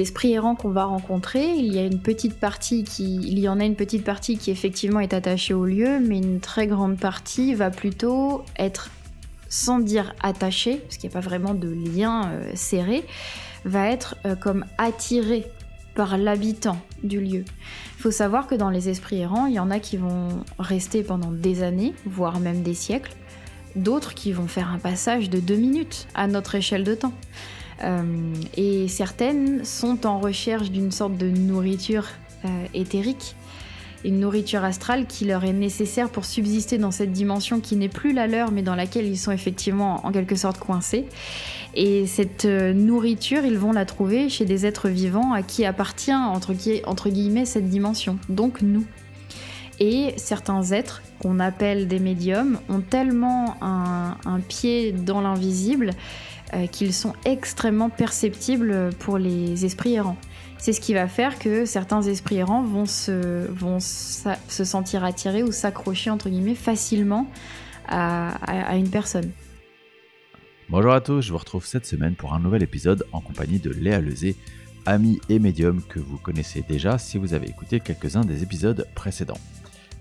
esprits errants qu'on va rencontrer, il y a une petite partie qui, il y en a une petite partie qui effectivement est attachée au lieu, mais une très grande partie va plutôt être, sans dire attachée, parce qu'il n'y a pas vraiment de lien euh, serré, va être euh, comme attirée par l'habitant du lieu. Il faut savoir que dans les esprits errants, il y en a qui vont rester pendant des années, voire même des siècles, d'autres qui vont faire un passage de deux minutes à notre échelle de temps. Euh, et certaines sont en recherche d'une sorte de nourriture euh, éthérique, une nourriture astrale qui leur est nécessaire pour subsister dans cette dimension qui n'est plus la leur mais dans laquelle ils sont effectivement en quelque sorte coincés. Et cette euh, nourriture, ils vont la trouver chez des êtres vivants à qui appartient entre, guillemets cette dimension, donc nous. Et certains êtres qu'on appelle des médiums ont tellement un pied dans l'invisible euh, qu'ils sont extrêmement perceptibles pour les esprits errants. C'est ce qui va faire que certains esprits errants vont se, vont se sentir attirés ou s'accrocher entre guillemets facilement à, une personne. Bonjour à tous, je vous retrouve cette semaine pour un nouvel épisode en compagnie de Léa Lezé, amie et médium que vous connaissez déjà si vous avez écouté quelques-uns des épisodes précédents.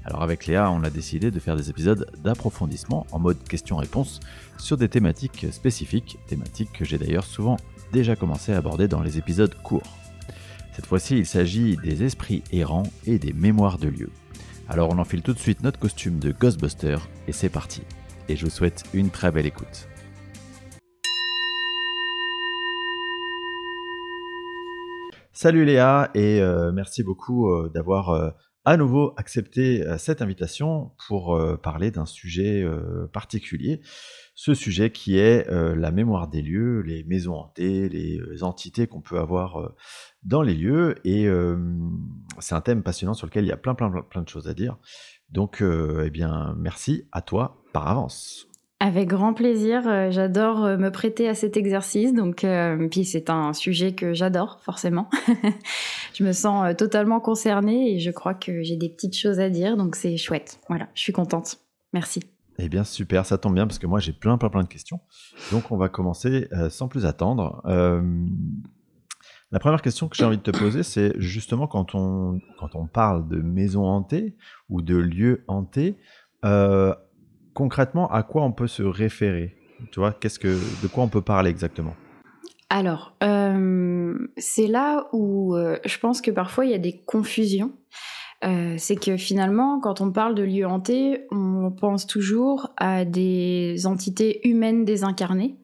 Alors avec Léa, on a décidé de faire des épisodes d'approfondissement en mode question-réponse sur des thématiques spécifiques, thématiques que j'ai d'ailleurs souvent déjà commencé à aborder dans les épisodes courts. Cette fois-ci, il s'agit des esprits errants et des mémoires de lieux. Alors on enfile tout de suite notre costume de Ghostbuster et c'est parti. Et je vous souhaite une très belle écoute. Salut Léa et euh, merci beaucoup euh, d'avoir euh, à nouveau accepté euh, cette invitation pour euh, parler d'un sujet euh, particulier. Ce sujet qui est la mémoire des lieux, les maisons hantées, les entités qu'on peut avoir dans les lieux. Et c'est un thème passionnant sur lequel il y a plein, plein, plein, plein de choses à dire. Donc, eh bien, merci à toi par avance. Avec grand plaisir, euh, j'adore euh, me prêter à cet exercice, donc euh, puis c'est un sujet que j'adore forcément. je me sens totalement concernée et je crois que j'ai des petites choses à dire, donc c'est chouette. Voilà, je suis contente. Merci. Eh bien super, ça tombe bien parce que moi j'ai plein plein plein de questions, donc on va commencer sans plus attendre. la première question que j'ai envie de te poser, c'est justement quand on quand on parle de maison hantée ou de lieu hanté concrètement, à quoi on peut se référer Tu vois, qu'est-ce que, de quoi on peut parler exactement alors, euh, c'est là où euh, je pense que parfois il y a des confusions. Euh, c'est que finalement, quand on parle de lieu hanté, on pense toujours à des entités humaines désincarnées,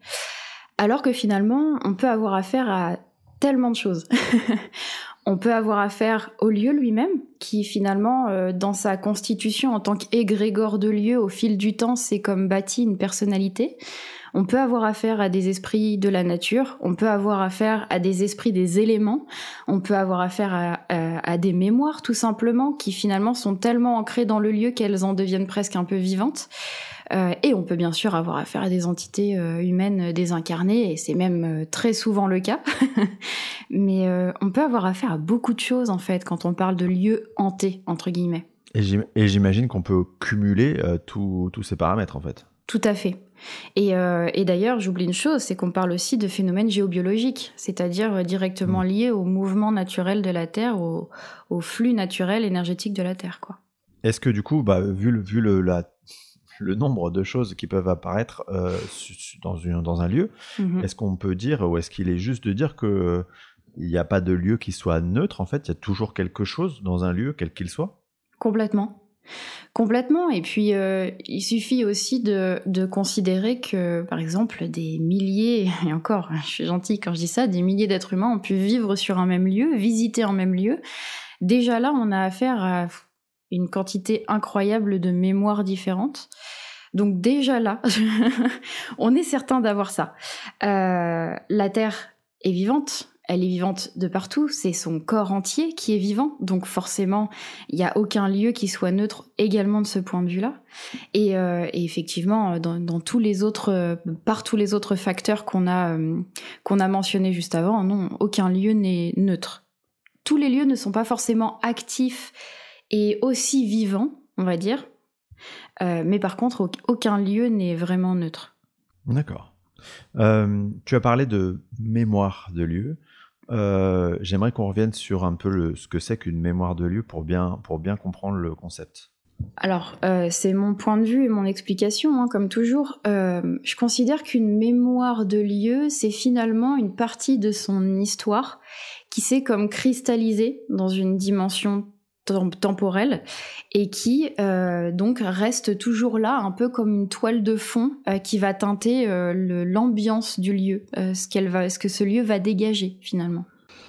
alors que finalement, on peut avoir affaire à tellement de choses. on peut avoir affaire au lieu lui-même, qui finalement, euh, dans sa constitution en tant qu'égrégore de lieu, au fil du temps, c'est comme bâti une personnalité. On peut avoir affaire à des esprits de la nature, on peut avoir affaire à des esprits des éléments, on peut avoir affaire à, des mémoires tout simplement qui finalement sont tellement ancrées dans le lieu qu'elles en deviennent presque un peu vivantes. Euh, et on peut bien sûr avoir affaire à des entités euh, humaines désincarnées, et c'est même euh, très souvent le cas. Mais on peut avoir affaire à beaucoup de choses, en fait, quand on parle de lieux hantés, entre guillemets. Et j'imagine qu'on peut cumuler tous ces paramètres, en fait. Tout à fait. Euh, et, d'ailleurs, j'oublie une chose, c'est qu'on parle aussi de phénomènes géobiologiques, c'est-à-dire euh, directement mm. liés au mouvement naturel de la Terre, au, flux naturel énergétique de la Terre. Est-ce que du coup, bah, vu, le, vu le, nombre de choses qui peuvent apparaître euh, dans, un lieu, mm-hmm. est-ce qu'on peut dire, ou est-ce qu'il est juste de dire que... Il n'y a pas de lieu qui soit neutre, en fait, il y a toujours quelque chose dans un lieu, quel qu'il soit Complètement. Complètement. Et puis, euh, il suffit aussi de, considérer que, par exemple, des milliers, et encore, hein, je suis gentille quand je dis ça, des milliers d'êtres humains ont pu vivre sur un même lieu, visiter un même lieu. Déjà là, on a affaire à une quantité incroyable de mémoires différentes. Donc déjà là, on est certain d'avoir ça. Euh, la Terre est vivante, elle est vivante de partout, c'est son corps entier qui est vivant, donc forcément, il n'y a aucun lieu qui soit neutre également de ce point de vue-là. Et, euh, effectivement, euh, dans, tous les autres, euh, par tous les autres facteurs qu'on a, qu'on a mentionnés juste avant, non, aucun lieu n'est neutre. Tous les lieux ne sont pas forcément actifs et aussi vivants, on va dire, mais par contre, aucun lieu n'est vraiment neutre. D'accord. Euh, tu as parlé de mémoire de lieu. Euh, j'aimerais qu'on revienne sur un peu le, ce que c'est qu'une mémoire de lieu pour bien, pour bien comprendre le concept. Alors, euh, c'est mon point de vue et mon explication, hein, comme toujours. je considère qu'une mémoire de lieu, c'est finalement une partie de son histoire qui s'est comme cristallisée dans une dimension temporelle et qui euh, donc reste toujours là un peu comme une toile de fond euh, qui va teinter euh, l'ambiance du lieu, ce, qu'elle va, ce que ce lieu va dégager finalement.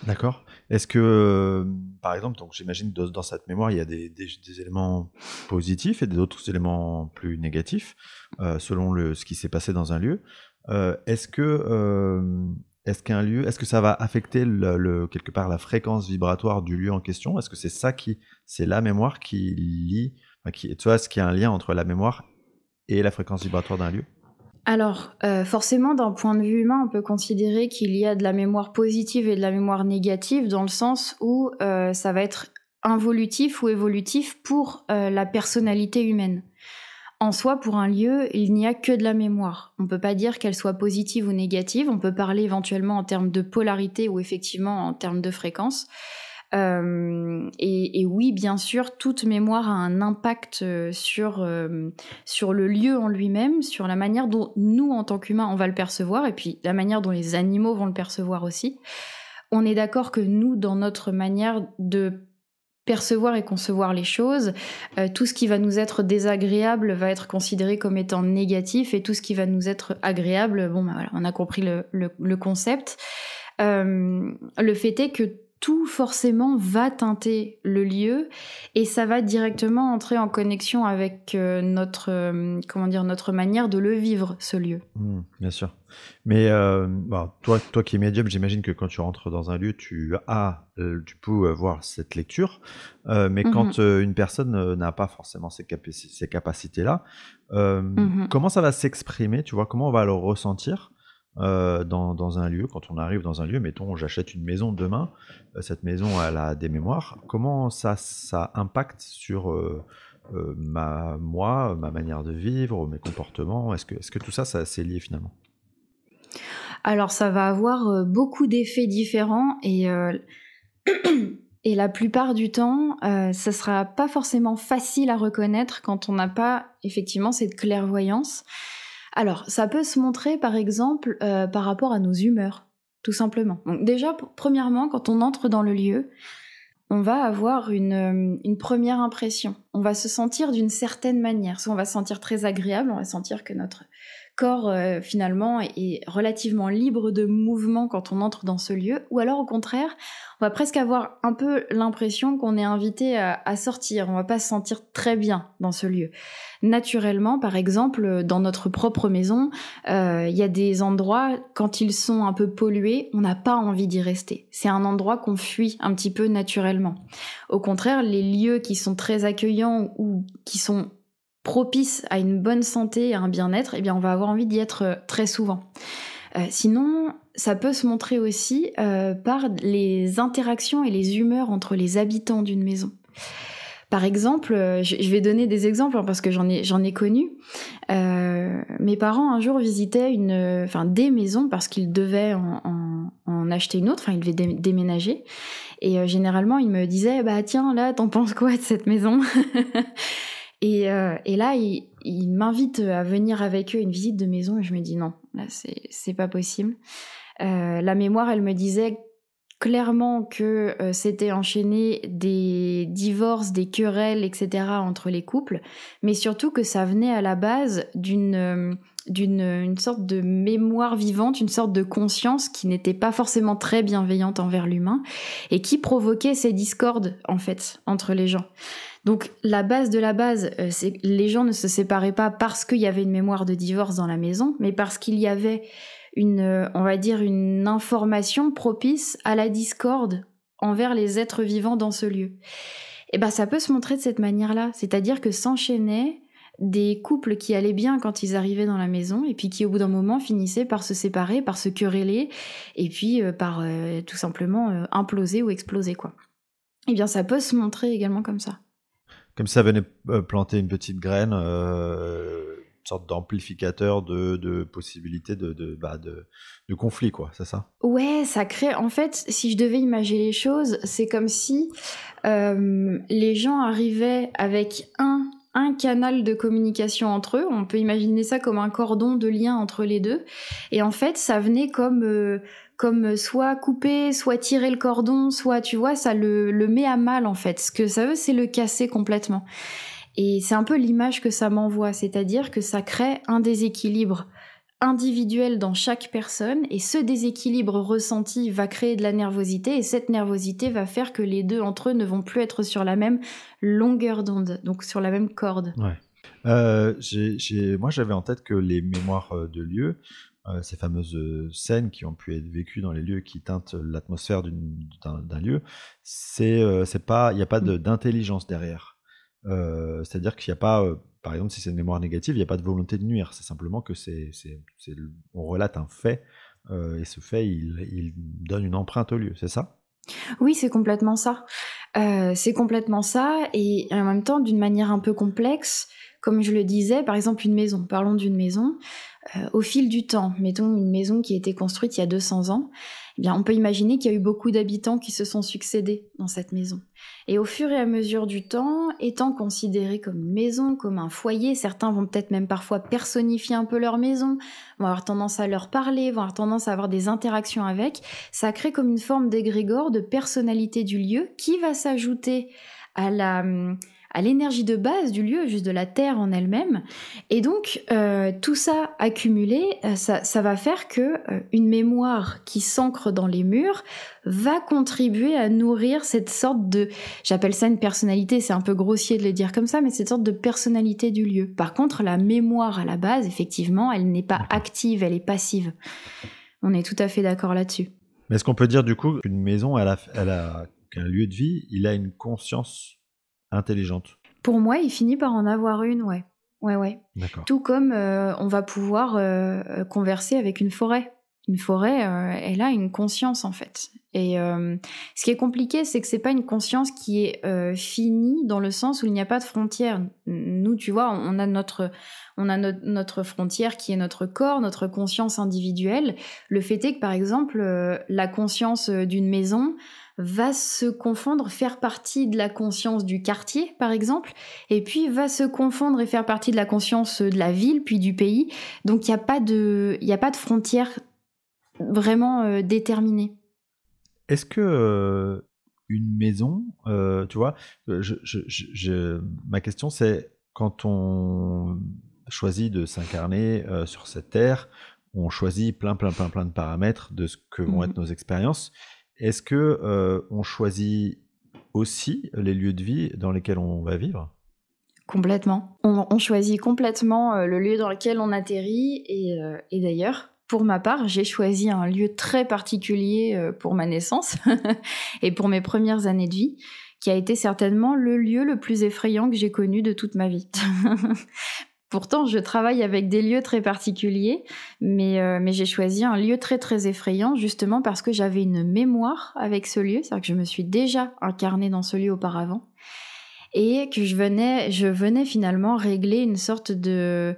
D'accord. Est-ce que, par exemple, donc j'imagine dans, dans cette mémoire, il y a des, éléments positifs et d'autres éléments plus négatifs selon le, ce qui s'est passé dans un lieu. Est-ce que est-ce qu'un lieu, est-ce que ça va affecter quelque part la fréquence vibratoire du lieu en question Est-ce que c'est ça qui, c'est la mémoire qui lie, qui, tu vois, est-ce qu'il y a un lien entre la mémoire et la fréquence vibratoire d'un lieu alors, euh, forcément, d'un point de vue humain, on peut considérer qu'il y a de la mémoire positive et de la mémoire négative, dans le sens où euh, ça va être involutif ou évolutif pour euh, la personnalité humaine en soi, pour un lieu, il n'y a que de la mémoire. On ne peut pas dire qu'elle soit positive ou négative. On peut parler éventuellement en termes de polarité ou effectivement en termes de fréquence. Euh, et, oui, bien sûr, toute mémoire a un impact euh, sur, euh, sur le lieu en lui-même, sur la manière dont nous, en tant qu'humains, on va le percevoir, et puis la manière dont les animaux vont le percevoir aussi. On est d'accord que nous, dans notre manière de percevoir et concevoir les choses. Euh, tout ce qui va nous être désagréable va être considéré comme étant négatif et tout ce qui va nous être agréable, bon, bah voilà, on a compris le, le, concept. Euh, le fait est que tout forcément va teinter le lieu et ça va directement entrer en connexion avec euh, notre euh, comment dire notre manière de le vivre ce lieu. Hmm, bien sûr. Mais euh, bah, toi, toi qui es médium, j'imagine que quand tu rentres dans un lieu, tu as, tu peux voir cette lecture. mais quand mhm. une personne n'a pas forcément ces, capacités-là, mhm. comment ça va s'exprimer Tu vois, comment on va le ressentir euh, dans, un lieu, quand on arrive dans un lieu, mettons, j'achète une maison demain, euh, cette maison, elle a des mémoires, comment ça, ça impacte sur euh, ma, moi, ma manière de vivre, mes comportements Est-ce que, est que tout ça, ça c'est lié finalement Alors, ça va avoir beaucoup d'effets différents et. Et la plupart du temps, ça sera pas forcément facile à reconnaître quand on n'a pas effectivement cette clairvoyance. Alors, ça peut se montrer par exemple euh, par rapport à nos humeurs, tout simplement. Donc déjà, premièrement, quand on entre dans le lieu, on va avoir une, euh, une, première impression. On va se sentir d'une certaine manière. Soit on va se sentir très agréable, on va sentir que notre, corps euh, finalement est relativement libre de mouvement quand on entre dans ce lieu, ou alors au contraire, on va presque avoir un peu l'impression qu'on est invité à, sortir, on va pas se sentir très bien dans ce lieu. Naturellement, par exemple, dans notre propre maison, euh, il y a des endroits, quand ils sont un peu pollués, on n'a pas envie d'y rester. C'est un endroit qu'on fuit un petit peu naturellement. Au contraire, les lieux qui sont très accueillants ou qui sont propice à une bonne santé et à un bien-être, eh bien on va avoir envie d'y être euh, très souvent. Euh, sinon, ça peut se montrer aussi euh, par les interactions et les humeurs entre les habitants d'une maison. Par exemple, je vais donner des exemples hein, parce que j'en ai, j'en ai connu. mes parents un jour visitaient une, enfin des maisons parce qu'ils devaient en, en, acheter une autre, enfin ils devaient déménager. Et généralement, ils me disaient, bah tiens, là, t'en penses quoi de cette maison Euh, et, là, il m'invite à venir avec eux une visite de maison et je me dis non, là, c'est pas possible. Euh, la mémoire, elle me disait clairement que c'était euh, enchaîné des divorces, des querelles, etc. entre les couples, mais surtout que ça venait à la base d'une une sorte de mémoire vivante, une sorte de conscience qui n'était pas forcément très bienveillante envers l'humain et qui provoquait ces discordes en fait entre les gens. Donc la base de la base, euh, c'est les gens ne se séparaient pas parce qu'il y avait une mémoire de divorce dans la maison, mais parce qu'il y avait une, euh, on va dire, une information propice à la discorde envers les êtres vivants dans ce lieu. Et eh ben ça peut se montrer de cette manière-là, c'est-à-dire que s'enchaînaient des couples qui allaient bien quand ils arrivaient dans la maison et puis qui au bout d'un moment finissaient par se séparer, par se quereller et puis euh, par tout simplement imploser ou exploser quoi. Eh bien ça peut se montrer également comme ça comme ça venait euh, planter une petite graine, euh, une sorte d'amplificateur de, possibilités de, de, bah, de, conflits, quoi, c'est ça Ouais, ça crée. En fait, si je devais imaginer les choses, c'est comme si euh, les gens arrivaient avec un un canal de communication entre eux. On peut imaginer ça comme un cordon de lien entre les deux. Et en fait, ça venait comme, euh, comme soit couper, soit tirer le cordon, soit, tu vois, ça le, le met à mal en fait. Ce que ça veut, c'est le casser complètement. Et c'est un peu l'image que ça m'envoie, c'est-à-dire que ça crée un déséquilibre individuel dans chaque personne et ce déséquilibre ressenti va créer de la nervosité et cette nervosité va faire que les deux entre eux ne vont plus être sur la même longueur d'onde, donc sur la même corde. Ouais. Euh, moi j'avais en tête que les mémoires euh, de lieux, euh, ces fameuses scènes qui ont pu être vécues dans les lieux qui teintent l'atmosphère d'un lieu, c'est pas il n'y a pas mm. d'intelligence derrière. C'est-à-dire qu'il n'y a pas par exemple, si c'est une mémoire négative, il n'y a pas de volonté de nuire. C'est simplement que c'est, on relate un fait euh, et ce fait, il, il, donne une empreinte au lieu. C'est ça Oui, c'est complètement ça. Euh, c'est complètement ça et en même temps, d'une manière un peu complexe, comme je le disais, par exemple une maison, parlons d'une maison, euh, au fil du temps, mettons une maison qui a été construite il y a 200 ans, eh on peut imaginer qu'il y a eu beaucoup d'habitants qui se sont succédés dans cette maison. Et au fur et à mesure du temps, étant considérée comme une maison, comme un foyer, certains vont peut-être même parfois personnifier un peu leur maison, vont avoir tendance à leur parler, vont avoir tendance à avoir des interactions avec, ça crée comme une forme d'égrégore de personnalité du lieu qui va s'ajouter à la hum, à l'énergie de base du lieu, juste de la terre en elle-même. Et donc euh, tout ça accumulé, euh, ça, va faire que euh, une mémoire qui s'ancre dans les murs va contribuer à nourrir cette sorte de, j'appelle ça une personnalité, c'est un peu grossier de le dire comme ça, mais cette sorte de personnalité du lieu. Par contre, la mémoire à la base, effectivement, elle n'est pas active, elle est passive. On est tout à fait d'accord là-dessus. Mais est-ce qu'on peut dire du coup qu'une maison, elle a, a un lieu de vie, il a une conscience intelligente Pour moi, il finit par en avoir une, ouais. Ouais, ouais. Tout comme euh, on va pouvoir euh, converser avec une forêt une forêt, euh, elle a une conscience en fait. Et euh, ce qui est compliqué, c'est que c'est pas une conscience qui est euh, finie dans le sens où il n'y a pas de frontière. Nous, tu vois, on a notre on a notre frontière qui est notre corps, notre conscience individuelle. Le fait est que par exemple, la conscience d'une maison va se confondre, faire partie de la conscience du quartier, par exemple, et puis va se confondre et faire partie de la conscience de la ville, puis du pays. Donc il n'y a pas de il y a pas de frontière vraiment euh, déterminé. Est-ce que euh, une maison, euh, tu vois, ma question c'est quand on choisit de s'incarner sur cette terre, on choisit plein plein plein plein de paramètres de ce que vont mmh être nos expériences. Est-ce que on choisit aussi les lieux de vie dans lesquels on va vivre Complètement. On, choisit complètement le lieu dans lequel on atterrit et d'ailleurs, pour ma part, j'ai choisi un lieu très particulier euh, pour ma naissance et pour mes premières années de vie, qui a été certainement le lieu le plus effrayant que j'ai connu de toute ma vie. Pourtant, je travaille avec des lieux très particuliers, mais, euh, mais j'ai choisi un lieu très très effrayant justement parce que j'avais une mémoire avec ce lieu, c'est-à-dire que je me suis déjà incarnée dans ce lieu auparavant et que je venais, je venais finalement régler une sorte de,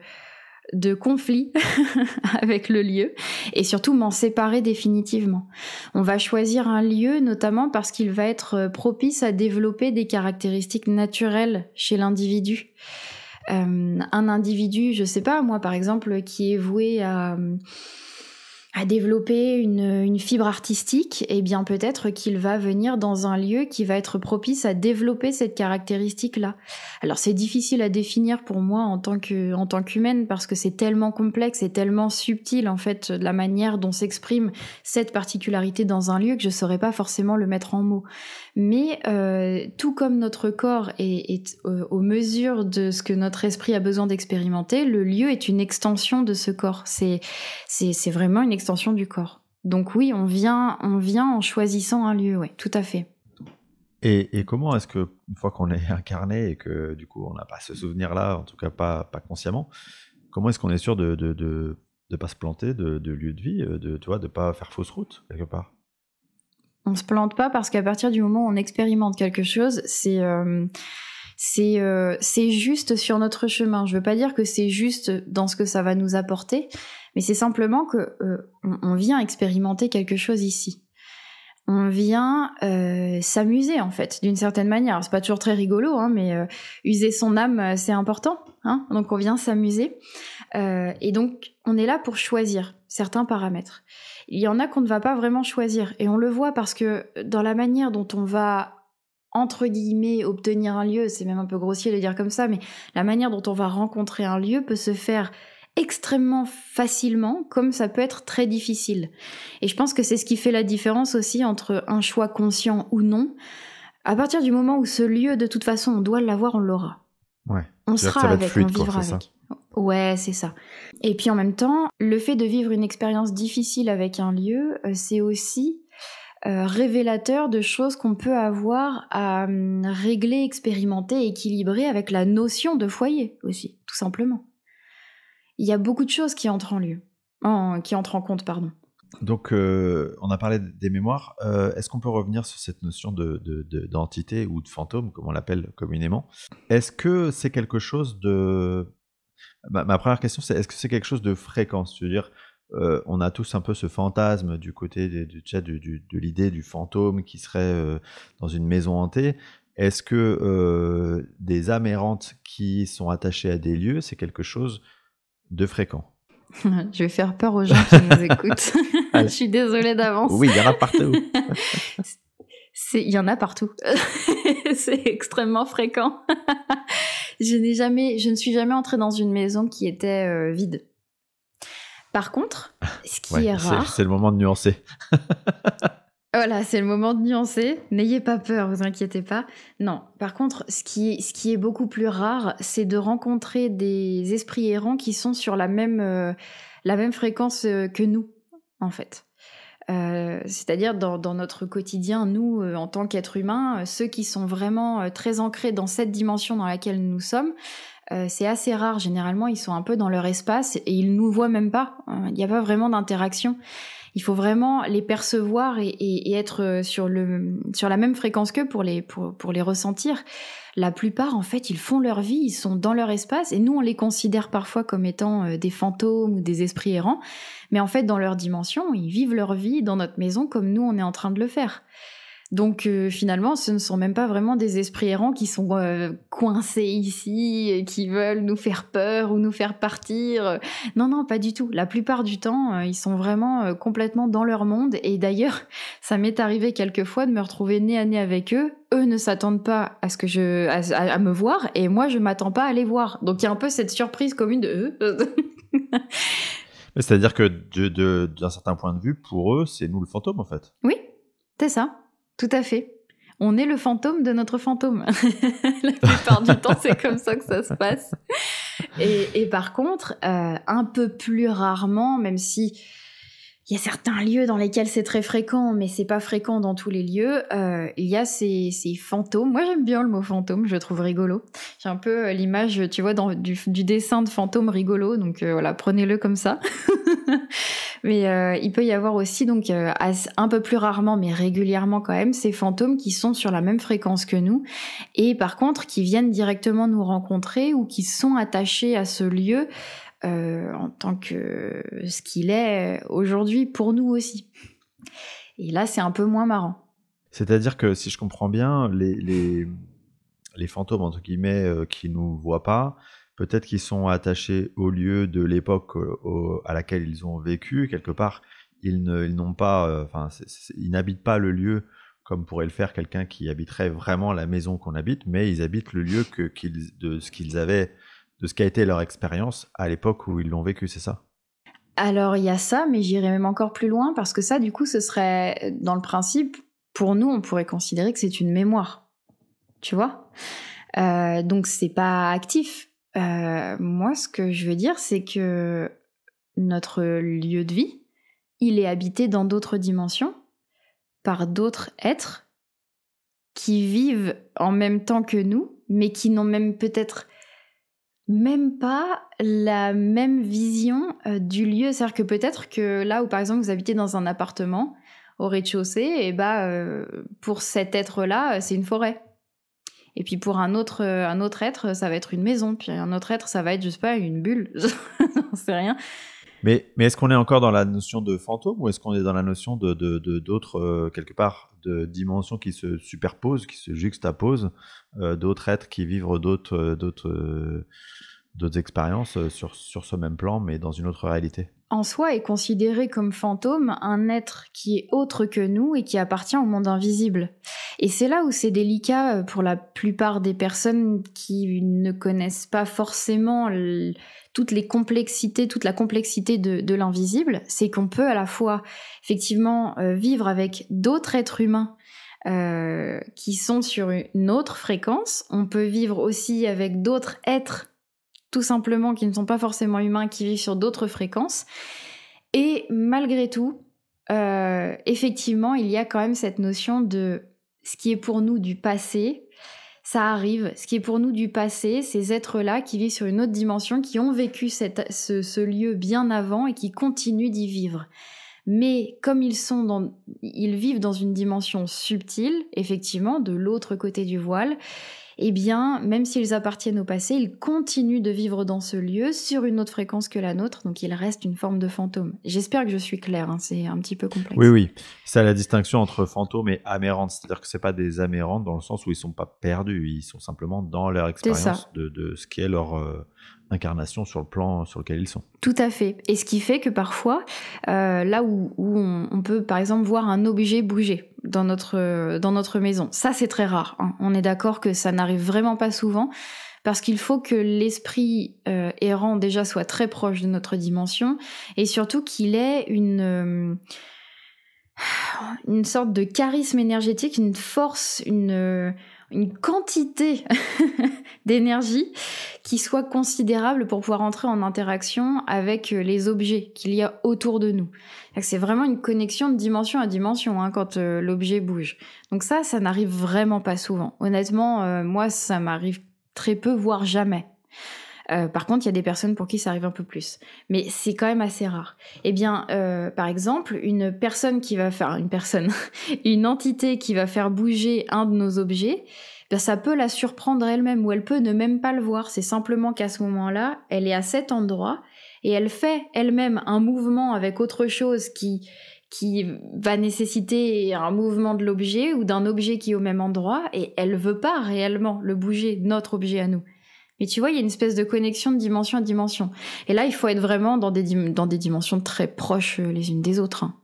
de conflit avec le lieu et surtout m'en séparer définitivement. On va choisir un lieu notamment parce qu'il va être euh, propice à développer des caractéristiques naturelles chez l'individu. Euh, un individu, je sais pas, moi par exemple, qui est voué à à développer une, une, fibre artistique, eh bien peut-être qu'il va venir dans un lieu qui va être propice à développer cette caractéristique-là. Alors c'est difficile à définir pour moi en tant que en tant qu'humaine parce que c'est tellement complexe et tellement subtil en fait la manière dont s'exprime cette particularité dans un lieu que je saurais pas forcément le mettre en mots. Mais euh, tout comme notre corps est, est euh, aux mesures de ce que notre esprit a besoin d'expérimenter, le lieu est une extension de ce corps. C'est c'est c'est vraiment une extension extension du corps. Donc oui, on vient, on vient en choisissant un lieu, oui, tout à fait. Et, et comment est-ce que, une fois qu'on est incarné et que du coup on n'a pas ce souvenir-là, en tout cas pas, pas consciemment, comment est-ce qu'on est sûr de ne de, de, pas se planter de, lieu de vie, de ne de pas faire fausse route quelque part On se plante pas parce qu'à partir du moment où on expérimente quelque chose, c'est... Euh, c'est euh, c'est juste sur notre chemin. Je veux pas dire que c'est juste dans ce que ça va nous apporter, mais c'est simplement que euh, on, vient expérimenter quelque chose ici. On vient euh, s'amuser en fait, d'une certaine manière. C'est pas toujours très rigolo, hein, mais user son âme, c'est important. Hein donc on vient s'amuser, et donc on est là pour choisir certains paramètres il y en a qu'on ne va pas vraiment choisir. Et on le voit parce que dans la manière dont on va entre guillemets, obtenir un lieu, c'est même un peu grossier de dire comme ça, mais la manière dont on va rencontrer un lieu peut se faire extrêmement facilement, comme ça peut être très difficile. Et je pense que c'est ce qui fait la différence aussi entre un choix conscient ou non. À partir du moment où ce lieu, de toute façon, on doit l'avoir, on l'aura. Ouais. On sera avec, on vivra avec. Ça. Ouais, c'est ça. Et puis en même temps, le fait de vivre une expérience difficile avec un lieu, euh, c'est aussi euh, révélateur de choses qu'on peut avoir à hum, régler, expérimenter, équilibrer avec la notion de foyer aussi, tout simplement. Il y a beaucoup de choses qui entrent en lieu, qui entrent en compte, pardon. Donc, euh, on a parlé des mémoires. Euh, est-ce qu'on peut revenir sur cette notion d'entité ou de fantôme, comme on l'appelle communément Est-ce que c'est quelque chose de... Ma, première question, c'est est-ce que c'est quelque chose de fréquence cest dire euh, on a tous un peu ce fantasme du côté de, l'idée du fantôme qui serait euh, dans une maison hantée. Est-ce que euh, des âmes errantes qui sont attachées à des lieux, c'est quelque chose de fréquent je vais faire peur aux gens qui nous écoutent. je suis désolée d'avance. Oui, il y en a partout. Il y en a partout. c'est extrêmement fréquent. je ne suis jamais entrée dans une maison qui était vide. Par contre, ce qui est rare. C'est le moment de nuancer. voilà, c'est le moment de nuancer. N'ayez pas peur, vous inquiétez pas. Non, par contre, ce qui, est beaucoup plus rare, c'est de rencontrer des esprits errants qui sont sur la même, euh, fréquence euh, que nous, en fait. Euh, c'est-à-dire dans, notre quotidien, nous, en tant qu'êtres humains, ceux qui sont vraiment très ancrés dans cette dimension dans laquelle nous sommes, euh, c'est assez rare. Généralement, ils sont un peu dans leur espace et ils nous voient même pas. Euh, il n'y a pas vraiment d'interaction. Il faut vraiment les percevoir et, être euh, sur, le, sur la même fréquence qu'eux pour les, pour, pour les ressentir. La plupart, en fait, ils font leur vie, ils sont dans leur espace et nous, on les considère parfois comme étant des fantômes ou des esprits errants. Mais en fait, dans leur dimension, ils vivent leur vie dans notre maison comme nous, on est en train de le faire. Donc euh, finalement, ce ne sont même pas vraiment des esprits errants qui sont euh, coincés ici euh, qui veulent nous faire peur ou nous faire partir. Non, non, pas du tout. La plupart du temps, ils sont vraiment complètement dans leur monde. Et d'ailleurs, ça m'est arrivé quelquefois de me retrouver nez à nez avec eux. Eux ne s'attendent pas à ce que je me voir et moi je m'attends pas à les voir. Donc il y a un peu cette surprise commune de eux. C'est-à-dire que d'un certain point de vue, pour eux, c'est nous le fantôme en fait. Oui, c'est ça. Tout à fait. On est le fantôme de notre fantôme. la plupart du temps, c'est comme ça que ça se passe. Et, par contre, euh, un peu plus rarement, même si il y a certains lieux dans lesquels c'est très fréquent, mais c'est pas fréquent dans tous les lieux. Euh, il y a ces, ces fantômes. Moi, j'aime bien le mot fantôme, je trouve rigolo. J'ai un peu euh, l'image, tu vois, du, dessin de fantôme rigolo, donc voilà, prenez-le comme ça. Mais euh, il peut y avoir aussi, donc euh, un peu plus rarement, mais régulièrement quand même, ces fantômes qui sont sur la même fréquence que nous et par contre qui viennent directement nous rencontrer ou qui sont attachés à ce lieu euh, en tant que ce qu'il est aujourd'hui pour nous aussi. Et là, c'est un peu moins marrant. C'est-à-dire que si je comprends bien, les, les, les fantômes, entre guillemets, qui nous voient pas, peut-être qu'ils sont attachés au lieu de l'époque euh, à laquelle ils ont vécu. Quelque part, ils n'ont pas, euh, enfin, ils n'habitent pas le lieu comme pourrait le faire quelqu'un qui habiterait vraiment la maison qu'on habite, mais ils habitent le lieu que, de ce qu'ils avaient, de ce qu'a été leur expérience à l'époque où ils l'ont vécu, c'est ça Alors il y a ça, mais j'irais même encore plus loin parce que ça, du coup, ce serait dans le principe, pour nous, on pourrait considérer que c'est une mémoire, tu vois. Euh, donc c'est pas actif, euh, moi, ce que je veux dire, c'est que notre lieu de vie, il est habité dans d'autres dimensions, par d'autres êtres qui vivent en même temps que nous, mais qui n'ont même peut-être même pas la même vision euh, du lieu. C'est-à-dire que peut-être que là où, par exemple, vous habitez dans un appartement au rez-de-chaussée, et eh bah, ben, euh, pour cet être-là, c'est une forêt. Et puis pour un autre, euh, un autre être, ça va être une maison. Puis un autre être, ça va être, je sais pas, une bulle. J'en sais rien. Mais, mais est-ce qu'on est encore dans la notion de fantôme ou est-ce qu'on est dans la notion de, d'autres, euh, quelque part, de dimensions qui se superposent, qui se juxtaposent, euh, d'autres êtres qui vivent d'autres, d'autres, d'autres expériences sur, sur ce même plan, mais dans une autre réalité en soi est considéré comme fantôme un être qui est autre que nous et qui appartient au monde invisible. Et c'est là où c'est délicat euh, pour la plupart des personnes qui ne connaissent pas forcément toutes les complexités, toute la complexité de, l'invisible, c'est qu'on peut à la fois effectivement euh, vivre avec d'autres êtres humains euh, qui sont sur une autre fréquence, on peut vivre aussi avec d'autres êtres tout simplement, qui ne sont pas forcément humains, qui vivent sur d'autres fréquences. Et malgré tout, euh, effectivement, il y a quand même cette notion de ce qui est pour nous du passé, ça arrive. Ce qui est pour nous du passé, ces êtres-là qui vivent sur une autre dimension, qui ont vécu cette, ce, lieu bien avant et qui continuent d'y vivre. Mais comme ils sont dans, ils vivent dans une dimension subtile, effectivement, de l'autre côté du voile, eh bien, même s'ils appartiennent au passé, ils continuent de vivre dans ce lieu sur une autre fréquence que la nôtre, donc ils restent une forme de fantôme. J'espère que je suis clair hein, c'est un petit peu complexe. Oui, oui, c'est la distinction entre fantôme et amérante, c'est-à-dire que ce pas des amérantes dans le sens où ils sont pas perdus, ils sont simplement dans leur expérience de, de, ce est leur... Euh, incarnation sur le plan sur lequel ils sont. Tout à fait. Et ce qui fait que parfois, euh, là où, on, peut par exemple voir un objet bouger, dans notre, dans notre maison. Ça, c'est très rare. Hein. On est d'accord que ça n'arrive vraiment pas souvent parce qu'il faut que l'esprit euh, errant déjà soit très proche de notre dimension et surtout qu'il ait une, euh, une sorte de charisme énergétique, une force, une une quantité d'énergie qui soit considérable pour pouvoir entrer en interaction avec euh, les objets qu'il y a autour de nous. C'est vraiment une connexion de dimension à dimension hein, quand euh, l'objet bouge. Donc ça, ça n'arrive vraiment pas souvent. Honnêtement, euh, moi, ça m'arrive très peu, voire jamais. Euh, par contre, il y a des personnes pour qui ça arrive un peu plus. Mais c'est quand même assez rare. Eh bien, euh, par exemple, une personne qui va faire, une personne, une entité qui va faire bouger un de nos objets, ben, ça peut la surprendre elle-même ou elle peut ne même pas le voir. C'est simplement qu'à ce moment-là, elle est à cet endroit et elle fait elle-même un mouvement avec autre chose qui, qui va nécessiter un mouvement de l'objet ou d'un objet qui est au même endroit et elle veut pas réellement le bouger, notre objet à nous. Mais tu vois, il y a une espèce de connexion de dimension à dimension. Et là, il faut être vraiment dans des, dans des dimensions très proches euh, les unes des autres. Hein.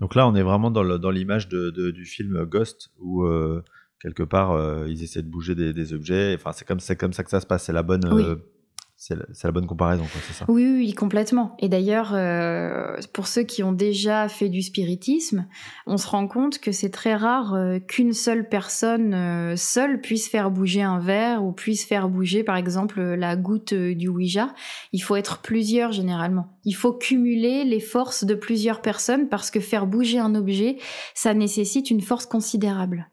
Donc là, on est vraiment dans l'image de, du film Ghost, où euh, quelque part, euh, ils essaient de bouger des, des objets. Enfin, c'est comme, comme ça que ça se passe. C'est la bonne... C'est la, bonne comparaison, c'est ça oui, oui, complètement. Et d'ailleurs, euh, pour ceux qui ont déjà fait du spiritisme, on se rend compte que c'est très rare euh, qu'une seule personne euh, seule puisse faire bouger un verre ou puisse faire bouger, par exemple, la goutte du Ouija. Il faut être plusieurs généralement. Il faut cumuler les forces de plusieurs personnes parce que faire bouger un objet, ça nécessite une force considérable.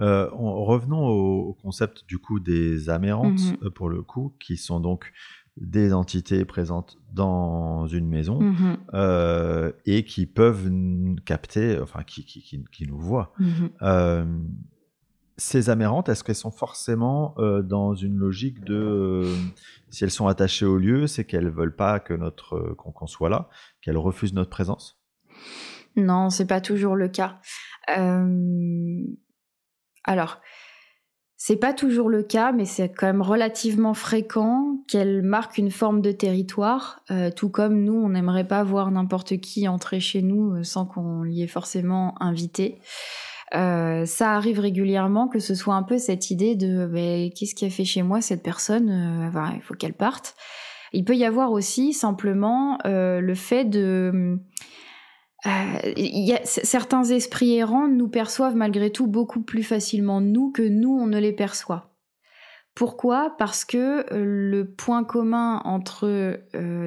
Euh, on, revenons au, concept du coup des amérantes, mhm. euh, pour le coup, qui sont donc des entités présentes dans une maison mhm. euh, et qui peuvent capter, enfin qui, qui, qui, nous voient. Mhm. ces amérantes, est-ce qu'elles sont forcément dans une logique de si elles sont attachées au lieu, c'est qu'elles veulent pas que notre qu'on soit là, qu'elles refusent notre présence Non, c'est pas toujours le cas. Alors, c'est pas toujours le cas, mais c'est quand même relativement fréquent qu'elle marque une forme de territoire, euh, tout comme nous, on n'aimerait pas voir n'importe qui entrer chez nous euh, sans qu'on l'y ait forcément invité. Euh, ça arrive régulièrement que ce soit un peu cette idée de ben, qu'est-ce qui a fait chez moi cette personne Il faut qu'elle parte. Il peut y avoir aussi simplement le fait de euh, a, certains esprits errants nous perçoivent malgré tout beaucoup plus facilement nous que nous on ne les perçoit. Pourquoi Parce que euh, le point commun entre euh,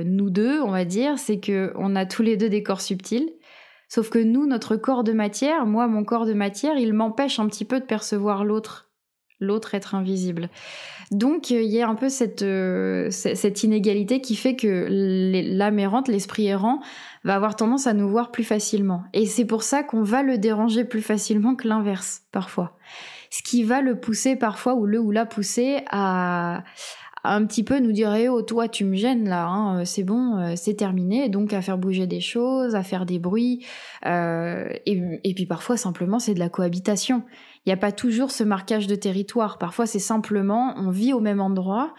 nous deux, on va dire, c'est que on a tous les deux des corps subtils. Sauf que nous, notre corps de matière, moi, mon corps de matière, il m'empêche un petit peu de percevoir l'autre l'autre être invisible. Donc euh, il y a un peu cette, euh, inégalité qui fait que l'âme errante, l'esprit errant, va avoir tendance à nous voir plus facilement. Et c'est pour ça qu'on va le déranger plus facilement que l'inverse, parfois. Ce qui va le pousser parfois, ou le ou la pousser, à, un petit peu nous dire eh oh toi tu me gênes là hein, euh, c'est bon c'est terminé donc à faire bouger des choses à faire des bruits et puis parfois simplement c'est de la cohabitation il n'y a pas toujours ce marquage de territoire. Parfois, c'est simplement on vit au même endroit.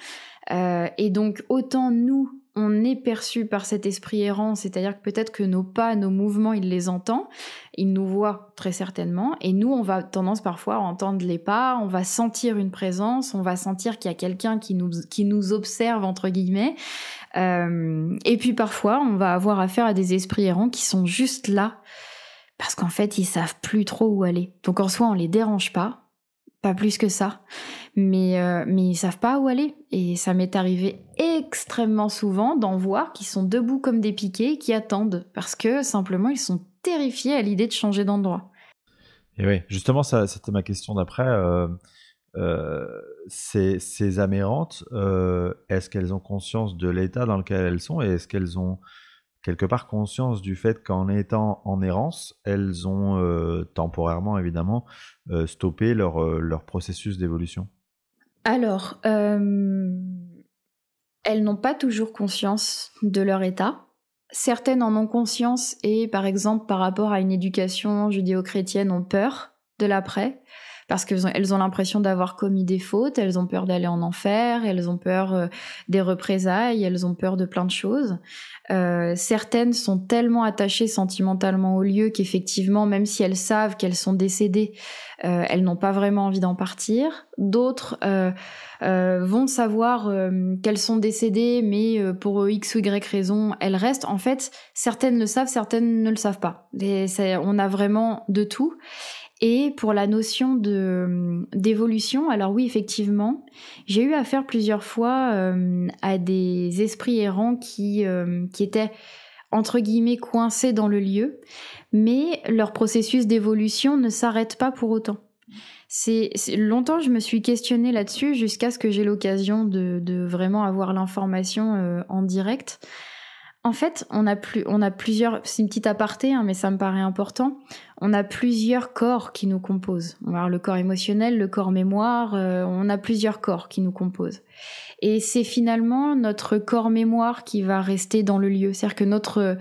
Euh, et donc, autant nous, on est perçu par cet esprit errant, c'est-à-dire que peut-être que nos pas, nos mouvements, il les entend, il nous voit très certainement, et nous, on va tendance parfois à entendre les pas, on va sentir une présence, on va sentir qu'il y a quelqu'un qui nous, observe, entre guillemets, euh, et puis parfois, on va avoir affaire à des esprits errants qui sont juste là, parce qu'en fait, ils savent plus trop où aller. Donc en soi, on les dérange pas, pas plus que ça, mais, ils euh, mais ils savent pas où aller. Et ça m'est arrivé extrêmement souvent d'en voir qui sont debout comme des piquets, qui attendent, parce que simplement, ils sont terrifiés à l'idée de changer d'endroit. Et oui, justement, ça, c'était ma question d'après. Euh, euh, ces, ces amérantes, est-ce qu'elles ont conscience de l'état dans lequel elles sont et est-ce qu'elles ont quelque part conscience du fait qu'en étant en errance, elles ont euh, temporairement, évidemment, euh, stoppé euh, leur processus d'évolution Alors, elles n'ont pas toujours conscience de leur état. Certaines en ont conscience et, par exemple, par rapport à une éducation judéo-chrétienne, ont peur de l'après parce qu'elles ont l'impression d'avoir commis des fautes, elles ont peur d'aller en enfer, elles ont peur euh, des représailles, elles ont peur de plein de choses. Euh, certaines sont tellement attachées sentimentalement au lieu qu'effectivement, même si elles savent qu'elles sont décédées, euh, elles n'ont pas vraiment envie d'en partir. D'autres vont savoir qu'elles sont décédées, mais pour X ou Y raison, elles restent. En fait, certaines le savent, certaines ne le savent pas. Et on a vraiment de tout. Et pour la notion de euh, d'évolution, alors oui, effectivement, j'ai eu affaire plusieurs fois euh, à des esprits errants qui, euh, qui étaient entre guillemets coincés dans le lieu, mais leur processus d'évolution ne s'arrête pas pour autant. C'est longtemps je me suis questionnée là-dessus jusqu'à ce que j'ai l'occasion de, vraiment avoir l'information en direct. En fait, on a, plus, on a plusieurs, c'est une petite aparté, hein, mais ça me paraît important, on a plusieurs corps qui nous composent. On va le corps émotionnel, le corps mémoire, euh, on a plusieurs corps qui nous composent. Et c'est finalement notre corps mémoire qui va rester dans le lieu. C'est-à-dire que notre,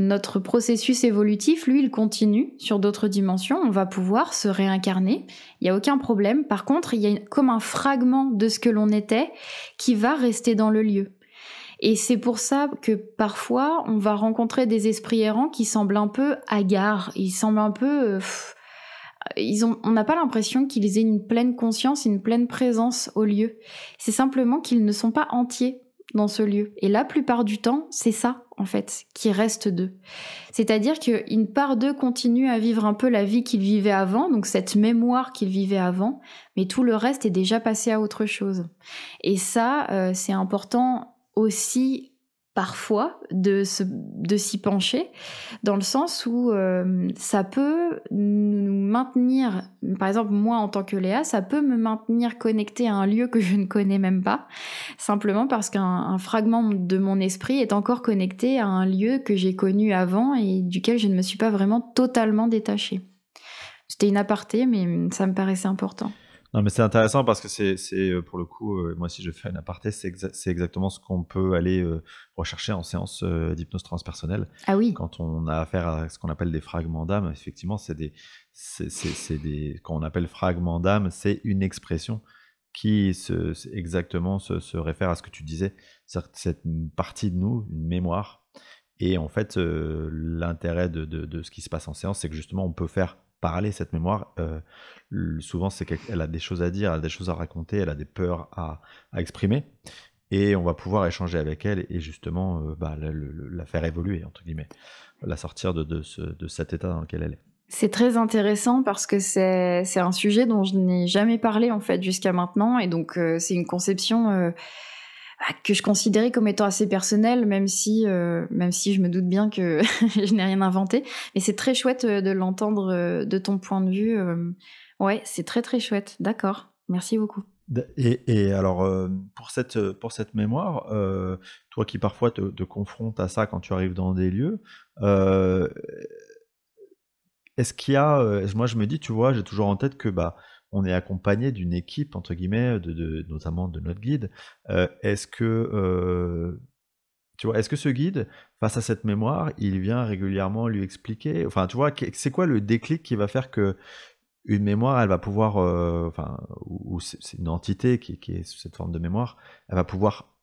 notre processus évolutif, lui, il continue sur d'autres dimensions. On va pouvoir se réincarner. Il n'y a aucun problème. Par contre, il y a comme un fragment de ce que l'on était qui va rester dans le lieu. Et c'est pour ça que parfois, on va rencontrer des esprits errants qui semblent un peu hagards, ils semblent un peu... Euh, ils ont, on n'a pas l'impression qu'ils aient une pleine conscience, une pleine présence au lieu. C'est simplement qu'ils ne sont pas entiers dans ce lieu. Et la plupart du temps, c'est ça, en fait, qui reste d'eux. C'est-à-dire qu'une part d'eux continue à vivre un peu la vie qu'ils vivaient avant, donc cette mémoire qu'ils vivaient avant, mais tout le reste est déjà passé à autre chose. Et ça, euh, c'est important aussi parfois de, de s'y pencher, dans le sens où euh, ça peut nous maintenir, par exemple moi en tant que Léa, ça peut me maintenir connectée à un lieu que je ne connais même pas, simplement parce qu'un fragment de mon esprit est encore connecté à un lieu que j'ai connu avant et duquel je ne me suis pas vraiment totalement détachée. C'était une aparté, mais ça me paraissait important. Non, mais c'est intéressant parce que c'est euh, pour le coup, euh, moi si je fais un aparté, c'est exactement ce qu'on peut aller euh, rechercher en séance d'hypnose transpersonnelle. Ah oui. Quand on a affaire à ce qu'on appelle des fragments d'âme, effectivement, c'est des, c'est des, qu'on appelle fragments d'âme, c'est une expression qui se, exactement se, réfère à ce que tu disais, c'est partie de nous, une mémoire. Et en fait, l'intérêt de, de ce qui se passe en séance, c'est que justement, on peut faire parler, cette mémoire, euh, souvent c'est qu'elle a des choses à dire, elle a des choses à raconter, elle a des peurs à, exprimer. Et on va pouvoir échanger avec elle et justement euh, bah, la, faire évoluer, entre guillemets, la sortir de, ce, de cet état dans lequel elle est. C'est très intéressant parce que c'est un sujet dont je n'ai jamais parlé en fait jusqu'à maintenant et donc euh, c'est une conception bah, que je considérais comme étant assez personnel, même si, euh, même si je me doute bien que je n'ai rien inventé. Mais c'est très chouette euh, de l'entendre euh, de ton point de vue. Ouais, c'est très très chouette. D'accord. Merci beaucoup. Et, alors, pour cette, pour cette mémoire, toi qui parfois te, confrontes à ça quand tu arrives dans des lieux, est-ce qu'il y a. Moi, je me dis, tu vois, j'ai toujours en tête que. Bah, on est accompagné d'une équipe, entre guillemets, de, notamment de notre guide. Euh, est-ce que, euh, tu vois, est-ce que ce guide, face à cette mémoire, il vient régulièrement lui expliquer Enfin, tu vois, c'est quoi le déclic qui va faire que une mémoire, elle va pouvoir, euh, enfin, ou, c'est une entité qui, est sous cette forme de mémoire, elle va pouvoir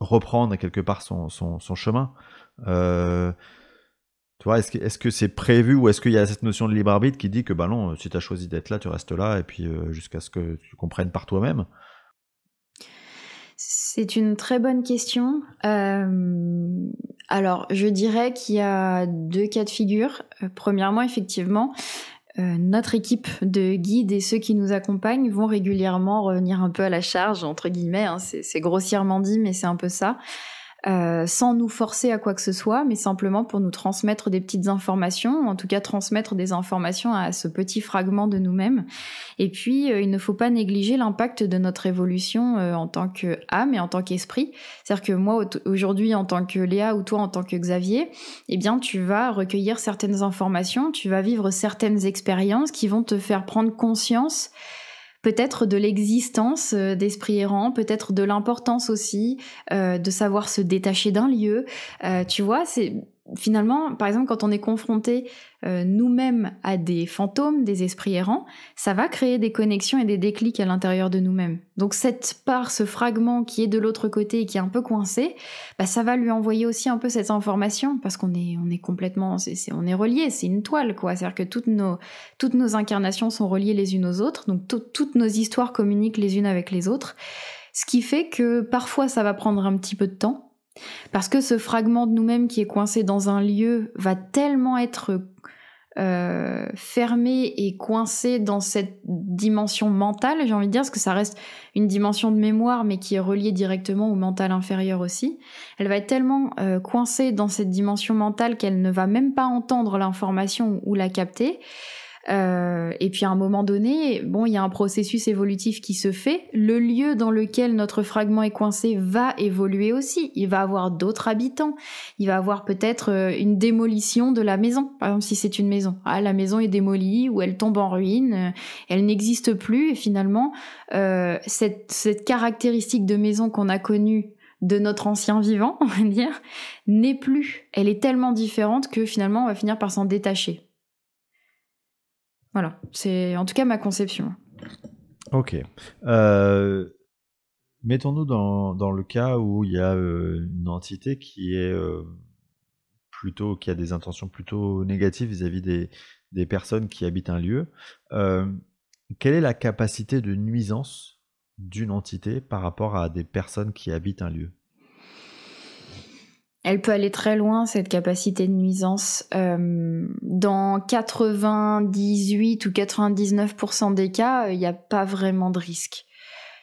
reprendre quelque part son chemin. Tu est-ce que, c'est prévu ou est-ce qu'il y a cette notion de libre arbitre qui dit que bah non, si tu as choisi d'être là, tu restes là et puis euh, jusqu'à ce que tu comprennes par toi-même C'est une très bonne question. Euh, alors, je dirais qu'il y a deux cas de figure. Euh, premièrement, effectivement, notre équipe de guides et ceux qui nous accompagnent vont régulièrement revenir un peu à la charge, entre guillemets. Hein. c'est, grossièrement dit, mais c'est un peu ça. Euh, sans nous forcer à quoi que ce soit, mais simplement pour nous transmettre des petites informations, en tout cas transmettre des informations à ce petit fragment de nous-mêmes. Et puis, euh, il ne faut pas négliger l'impact de notre évolution euh, en tant qu'âme et en tant qu'esprit. C'est-à-dire que moi, aujourd'hui, en tant que Léa ou toi, en tant que Xavier, eh bien, tu vas recueillir certaines informations, tu vas vivre certaines expériences qui vont te faire prendre conscience peut-être de l'existence euh, d'esprits errants, peut-être de l'importance aussi euh, de savoir se détacher d'un lieu. Euh, tu vois, c'est finalement, par exemple, quand on est confronté euh, nous-mêmes à des fantômes, des esprits errants, ça va créer des connexions et des déclics à l'intérieur de nous-mêmes. Donc cette part, ce fragment qui est de l'autre côté et qui est un peu coincé, bah, ça va lui envoyer aussi un peu cette information parce qu'on est, on est complètement, on est relié, c'est une toile quoi. C'est-à-dire que toutes nos, toutes nos incarnations sont reliées les unes aux autres, donc toutes nos histoires communiquent les unes avec les autres. Ce qui fait que parfois ça va prendre un petit peu de temps, parce que ce fragment de nous-mêmes qui est coincé dans un lieu va tellement être euh, fermé et coincé dans cette dimension mentale, j'ai envie de dire, parce que ça reste une dimension de mémoire, mais qui est reliée directement au mental inférieur aussi. Elle va être tellement euh, coincée dans cette dimension mentale qu'elle ne va même pas entendre l'information ou la capter. Euh, et puis à un moment donné, bon, il y a un processus évolutif qui se fait. Le lieu dans lequel notre fragment est coincé va évoluer aussi. Il va avoir d'autres habitants. Il va avoir peut-être euh, une démolition de la maison. Par exemple, si c'est une maison, ah, la maison est démolie ou elle tombe en ruine, euh, elle n'existe plus. Et finalement, cette, cette caractéristique de maison qu'on a connue de notre ancien vivant, on va dire, n'est plus. Elle est tellement différente que finalement on va finir par s'en détacher. Voilà, c'est en tout cas ma conception. Ok. Euh, mettons-nous dans, le cas où il y a euh, une entité qui est euh, a des intentions plutôt négatives vis-à-vis des, des, personnes qui habitent un lieu. quelle est la capacité de nuisance d'une entité par rapport à des personnes qui habitent un lieu elle peut aller très loin, cette capacité de nuisance. Euh, dans 98 ou 99% des cas, euh, il n'y a pas vraiment de risque.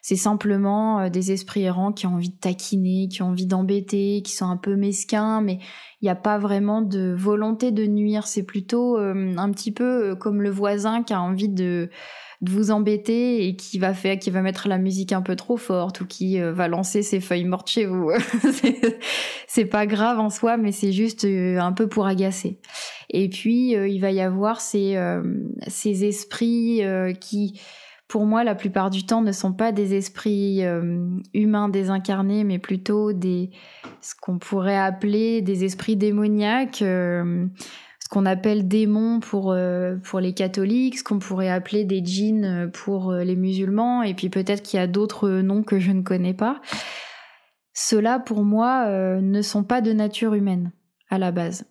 C'est simplement euh, des esprits errants qui ont envie de taquiner, qui ont envie d'embêter, qui sont un peu mesquins, mais il n'y a pas vraiment de volonté de nuire. C'est plutôt un petit peu comme le voisin qui a envie de de vous embêter et qui va faire, qui va mettre la musique un peu trop forte ou qui euh, va lancer ses feuilles mortes chez vous. c'est pas grave en soi, mais c'est juste euh, un peu pour agacer. Et puis euh, il va y avoir ces, ces esprits qui pour moi, la plupart du temps, ne sont pas des esprits humains désincarnés, mais plutôt des ce qu'on pourrait appeler des esprits démoniaques, ce qu'on appelle démons pour, euh, pour les catholiques, ce qu'on pourrait appeler des djinns euh, pour euh, les musulmans, et puis peut-être qu'il y a d'autres noms que je ne connais pas. Ceux-là, pour moi, ne sont pas de nature humaine, à la base.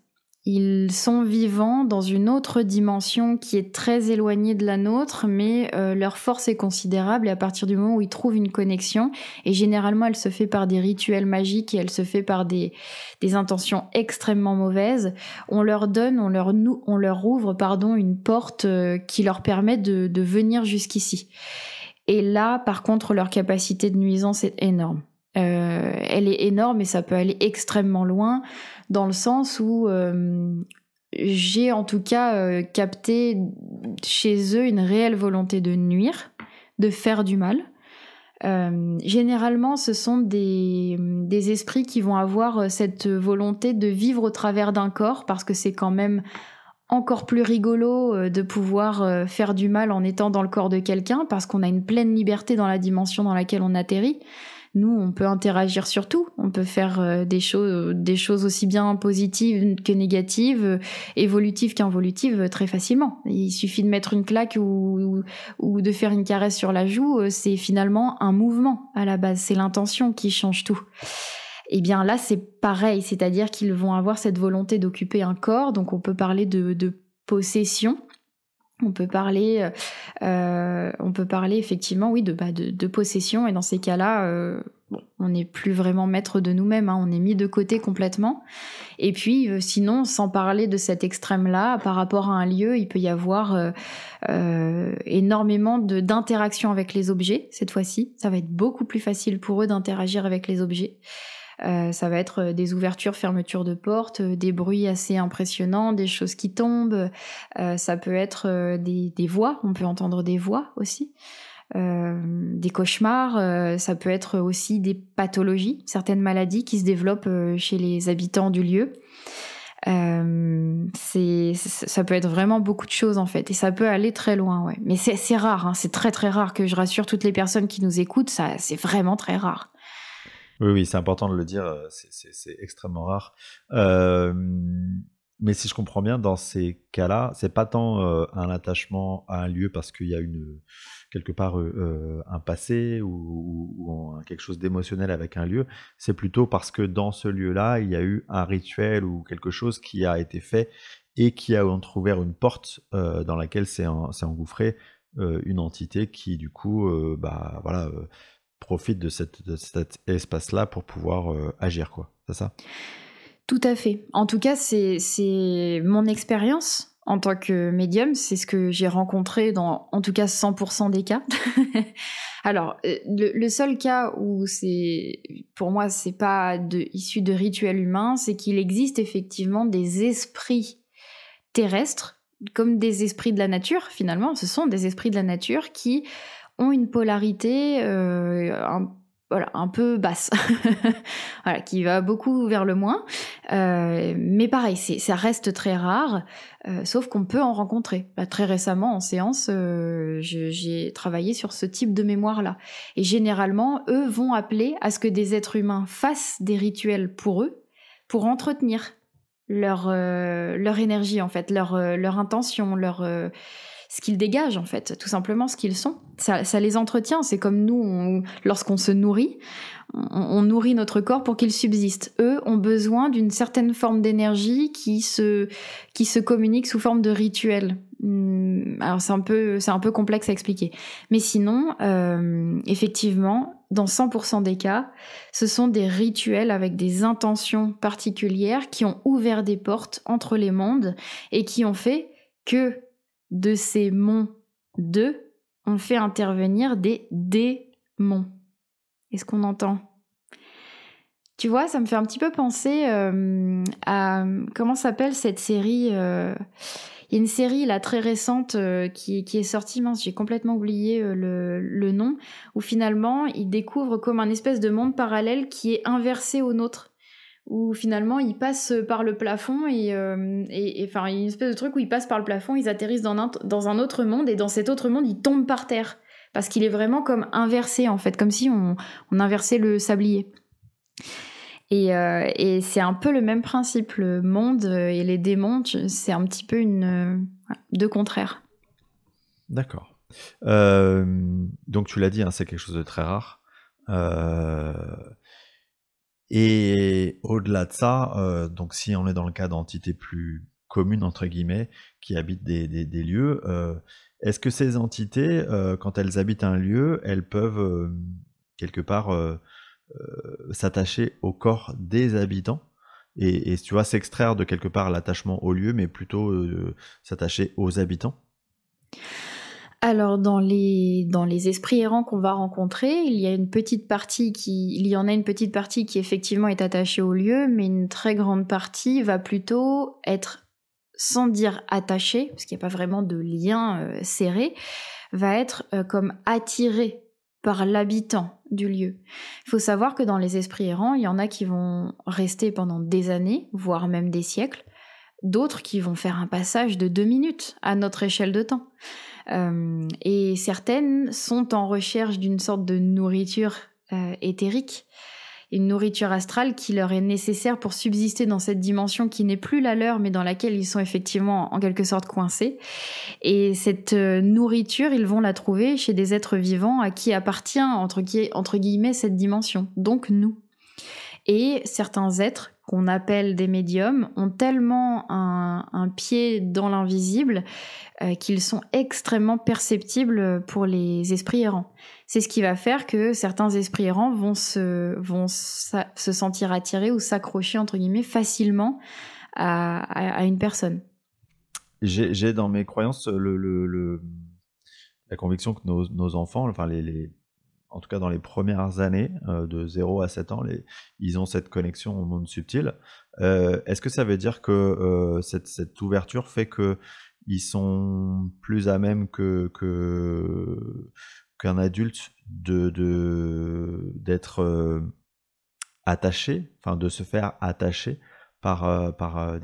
Ils sont vivants dans une autre dimension qui est très éloignée de la nôtre, mais euh, leur force est considérable et à partir du moment où ils trouvent une connexion, et généralement elle se fait par des rituels magiques et elle se fait par des, des intentions extrêmement mauvaises, on leur donne, on leur, on leur ouvre pardon, une porte euh, qui leur permet de, de venir jusqu'ici. Et là, par contre, leur capacité de nuisance est énorme. Euh, elle est énorme et ça peut aller extrêmement loin dans le sens où euh, j'ai en tout cas euh, capté chez eux une réelle volonté de nuire, de faire du mal. Euh, généralement, ce sont des, esprits qui vont avoir cette volonté de vivre au travers d'un corps, parce que c'est quand même encore plus rigolo de pouvoir faire du mal en étant dans le corps de quelqu'un, parce qu'on a une pleine liberté dans la dimension dans laquelle on atterrit. Nous, on peut interagir sur tout. On peut faire euh, des choses, des choses aussi bien positives que négatives, euh, évolutives qu'involutives, euh, très facilement. Il suffit de mettre une claque ou, de faire une caresse sur la joue. C'est finalement un mouvement à la base. C'est l'intention qui change tout. Eh bien là, c'est pareil, c'est-à-dire qu'ils vont avoir cette volonté d'occuper un corps, donc on peut parler de possession. On peut parler, euh, euh, on peut parler effectivement, oui, de, bah, possession. Et dans ces cas-là, euh, on n'est plus vraiment maître de nous-mêmes. Hein. on est mis de côté complètement. Et puis, sinon, sans parler de cet extrême-là, par rapport à un lieu, il peut y avoir énormément d'interactions avec les objets. Cette fois-ci, ça va être beaucoup plus facile pour eux d'interagir avec les objets. Euh, ça va être euh, des ouvertures, fermetures de portes, euh, des bruits assez impressionnants, des choses qui tombent. ça peut être des, voix, on peut entendre des voix aussi. des cauchemars, ça peut être aussi des pathologies, certaines maladies qui se développent chez les habitants du lieu. ça peut être vraiment beaucoup de choses en fait et ça peut aller très loin mais c'est rare hein. c'est très très rare que je rassure toutes les personnes qui nous écoutent ça c'est vraiment très rare oui, oui, c'est important de le dire, euh, c'est extrêmement rare. mais si je comprends bien, dans ces cas-là, c'est pas tant euh, un attachement à un lieu parce qu'il y a une quelque part euh, un passé ou, quelque chose d'émotionnel avec un lieu. C'est plutôt parce que dans ce lieu-là, il y a eu un rituel ou quelque chose qui a été fait et qui a entrouvert une porte dans laquelle s'est engouffrée une entité qui du coup, bah voilà Profite de, cet espace-là pour pouvoir euh, agir, quoi. C'est ça Tout à fait. En tout cas, c'est mon expérience en tant que médium, c'est ce que j'ai rencontré dans en tout cas 100% des cas. Alors, euh, le, seul cas où c'est pour moi c'est pas de, issu de rituel humain, c'est qu'il existe effectivement des esprits terrestres comme des esprits de la nature finalement, ce sont des esprits de la nature qui ont une polarité euh, un, peu basse, voilà, qui va beaucoup vers le moins. Euh, mais pareil, ça reste très rare, euh, sauf qu'on peut en rencontrer. très récemment, en séance, j'ai travaillé sur ce type de mémoire-là. Et généralement, eux vont appeler à ce que des êtres humains fassent des rituels pour eux, pour entretenir leur, leur énergie en fait, leur, leur intention, leur, ce qu'ils dégagent en fait, tout simplement ce qu'ils sont. Ça, les entretient, c'est comme nous, lorsqu'on se nourrit, on, nourrit notre corps pour qu'il subsiste. Eux ont besoin d'une certaine forme d'énergie qui se, qui se communique sous forme de rituel. Hmm, alors c'est un peu, c'est un peu complexe à expliquer. Mais sinon, euh, effectivement, dans 100% des cas, ce sont des rituels avec des intentions particulières qui ont ouvert des portes entre les mondes et qui ont fait que de ces monts de, on fait intervenir des démons. Est-ce qu'on entend Tu vois, ça me fait un petit peu penser euh, à comment s'appelle cette série euh, Il y a une série là très récente euh, qui, est sortie, mince, j'ai complètement oublié le, le, nom, où finalement ils découvrent comme un espèce de monde parallèle qui est inversé au nôtre où finalement ils passent par le plafond et, il euh, et, enfin une espèce de truc où ils passent par le plafond, ils atterrissent dans un, dans un autre monde et dans cet autre monde ils tombent par terre parce qu'il est vraiment comme inversé en fait, comme si on, on inversait le sablier. Et, euh, et c'est un peu le même principe, le monde et les démons, c'est un petit peu une euh, deux contraires. D'accord. donc tu l'as dit, hein, c'est quelque chose de très rare. Euh, et au-delà de ça, euh, donc si on est dans le cas d'entités plus communes, entre guillemets, qui habitent des, des, lieux, euh, est-ce que ces entités, euh, quand elles habitent un lieu, elles peuvent quelque part s'attacher au corps des habitants et, et tu vois, s'extraire de quelque part l'attachement au lieu, mais plutôt s'attacher aux habitants alors dans les, esprits errants qu'on va rencontrer, il y a une petite partie qui il y en a une petite partie qui effectivement est attachée au lieu, mais une très grande partie va plutôt être sans dire attachée, parce qu'il n'y a pas vraiment de lien euh, serré, va être euh, comme attirée par l'habitant du lieu. Il faut savoir que dans les esprits errants, il y en a qui vont rester pendant des années, voire même des siècles, d'autres qui vont faire un passage de deux minutes à notre échelle de temps. Euh, et certaines sont en recherche d'une sorte de nourriture euh, éthérique, une nourriture astrale qui leur est nécessaire pour subsister dans cette dimension qui n'est plus la leur, mais dans laquelle ils sont effectivement en quelque sorte coincés. Et cette euh, nourriture, ils vont la trouver chez des êtres vivants à qui appartient, entre guillemets, cette dimension, donc nous. Et certains êtres qu'on appelle des médiums ont tellement un, pied dans l'invisible euh, qu'ils sont extrêmement perceptibles pour les esprits errants. C'est ce qui va faire que certains esprits errants vont se, vont se sentir attirés ou s'accrocher entre guillemets facilement à, une personne. J'ai dans mes croyances la conviction que nos, enfants, enfin les en tout cas dans les premières années, euh, de 0 à 7 ans, les, ils ont cette connexion au monde subtil. Euh, est-ce que ça veut dire que euh, cette, ouverture fait que ils sont plus à même que qu'un adulte de d'être attaché, enfin de se faire attacher par, par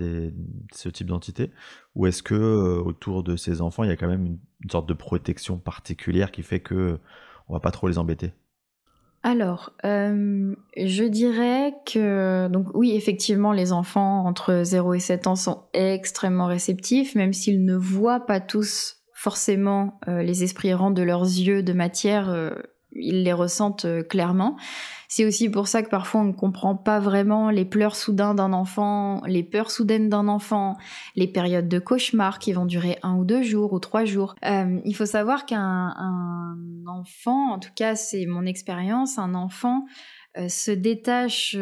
ce type d'entité Ou est-ce que autour de ces enfants, il y a quand même une sorte de protection particulière qui fait que on va pas trop les embêter alors, euh, je dirais que, donc oui, effectivement, les enfants entre 0 et 7 ans sont extrêmement réceptifs, même s'ils ne voient pas tous forcément euh, les esprits errants de leurs yeux de matière euh, ils les ressentent euh, clairement. C'est aussi pour ça que parfois on ne comprend pas vraiment les pleurs soudains d'un enfant, les peurs soudaines d'un enfant, les périodes de cauchemar qui vont durer un ou deux jours ou trois jours. Euh, il faut savoir qu'un enfant, en tout cas c'est mon expérience, un enfant euh, se détache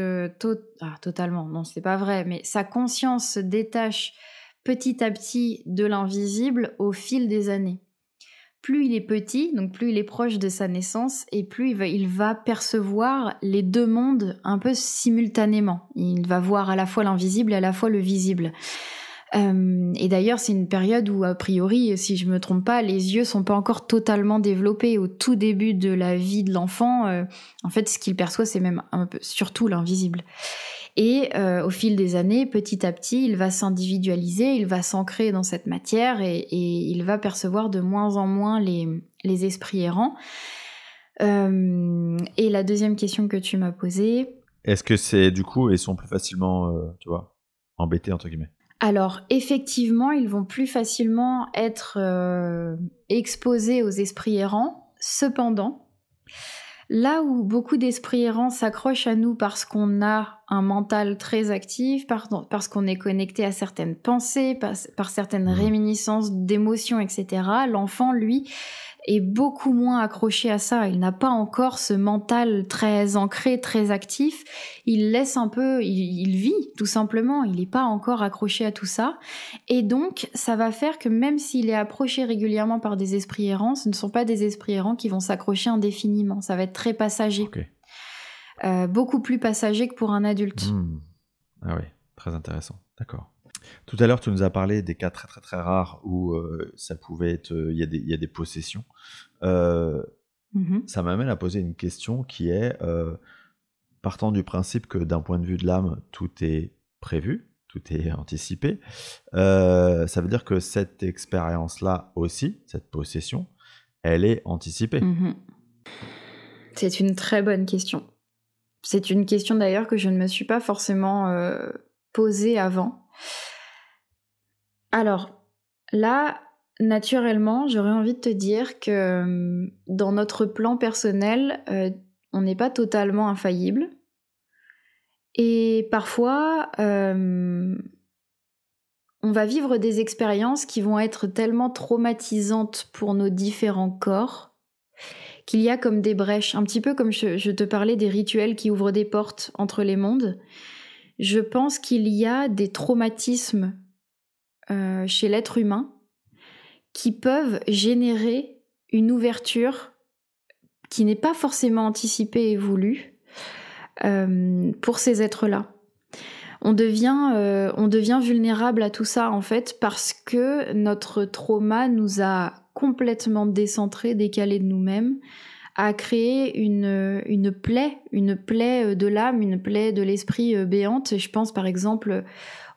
ah, totalement, non c'est pas vrai, mais sa conscience se détache petit à petit de l'invisible au fil des années plus il est petit, donc plus il est proche de sa naissance, et plus il va, percevoir les deux mondes un peu simultanément. Il va voir à la fois l'invisible et à la fois le visible. Euh, et d'ailleurs, c'est une période où, a priori, si je me trompe pas, les yeux sont pas encore totalement développés. Au tout début de la vie de l'enfant, euh, en fait, ce qu'il perçoit, c'est même un peu surtout l'invisible. Et euh, au fil des années, petit à petit, il va s'individualiser, il va s'ancrer dans cette matière et, il va percevoir de moins en moins les, les esprits errants. Euh, et la deuxième question que tu m'as posée. Est-ce que c'est du coup, ils sont plus facilement, euh, tu vois, embêtés entre guillemets alors effectivement, ils vont plus facilement être exposés aux esprits errants. Cependant, Là où beaucoup d'esprits errants s'accrochent à nous parce qu'on a un mental très actif, parce qu'on est connecté à certaines pensées, par, certaines mmh. réminiscences d'émotions, etc., l'enfant, lui, est beaucoup moins accroché à ça. Il n'a pas encore ce mental très ancré, très actif. Il laisse un peu, il, vit tout simplement. Il n'est pas encore accroché à tout ça. Et donc, ça va faire que même s'il est approché régulièrement par des esprits errants, ce ne sont pas des esprits errants qui vont s'accrocher indéfiniment. Ça va être très passager. Euh, beaucoup plus passager que pour un adulte. Hmm. Ah oui, très intéressant. D'accord. Tout à l'heure, tu nous as parlé des cas très très très rares où euh, ça pouvait être, euh, il y, y, a des possessions. Euh, mm-hmm. Ça m'amène à poser une question qui est, partant du principe que d'un point de vue de l'âme, tout est prévu, tout est anticipé, ça veut dire que cette expérience-là aussi, cette possession, elle est anticipée. Mm-hmm. C'est une très bonne question. C'est une question d'ailleurs que je ne me suis pas forcément posée avant. Alors là, naturellement, j'aurais envie de te dire que euh, dans notre plan personnel, euh, on n'est pas totalement infaillible. Et parfois, euh, on va vivre des expériences qui vont être tellement traumatisantes pour nos différents corps qu'il y a comme des brèches, un petit peu comme je, te parlais des rituels qui ouvrent des portes entre les mondes. Je pense qu'il y a des traumatismes euh, chez l'être humain qui peuvent générer une ouverture qui n'est pas forcément anticipée et voulue euh, pour ces êtres-là. On devient, euh, on devient vulnérable à tout ça en fait parce que notre trauma nous a complètement décentré, décalé de nous-mêmes, à créer une, euh, une plaie, une plaie euh, de l'âme, une plaie de l'esprit euh, béante. Je pense par exemple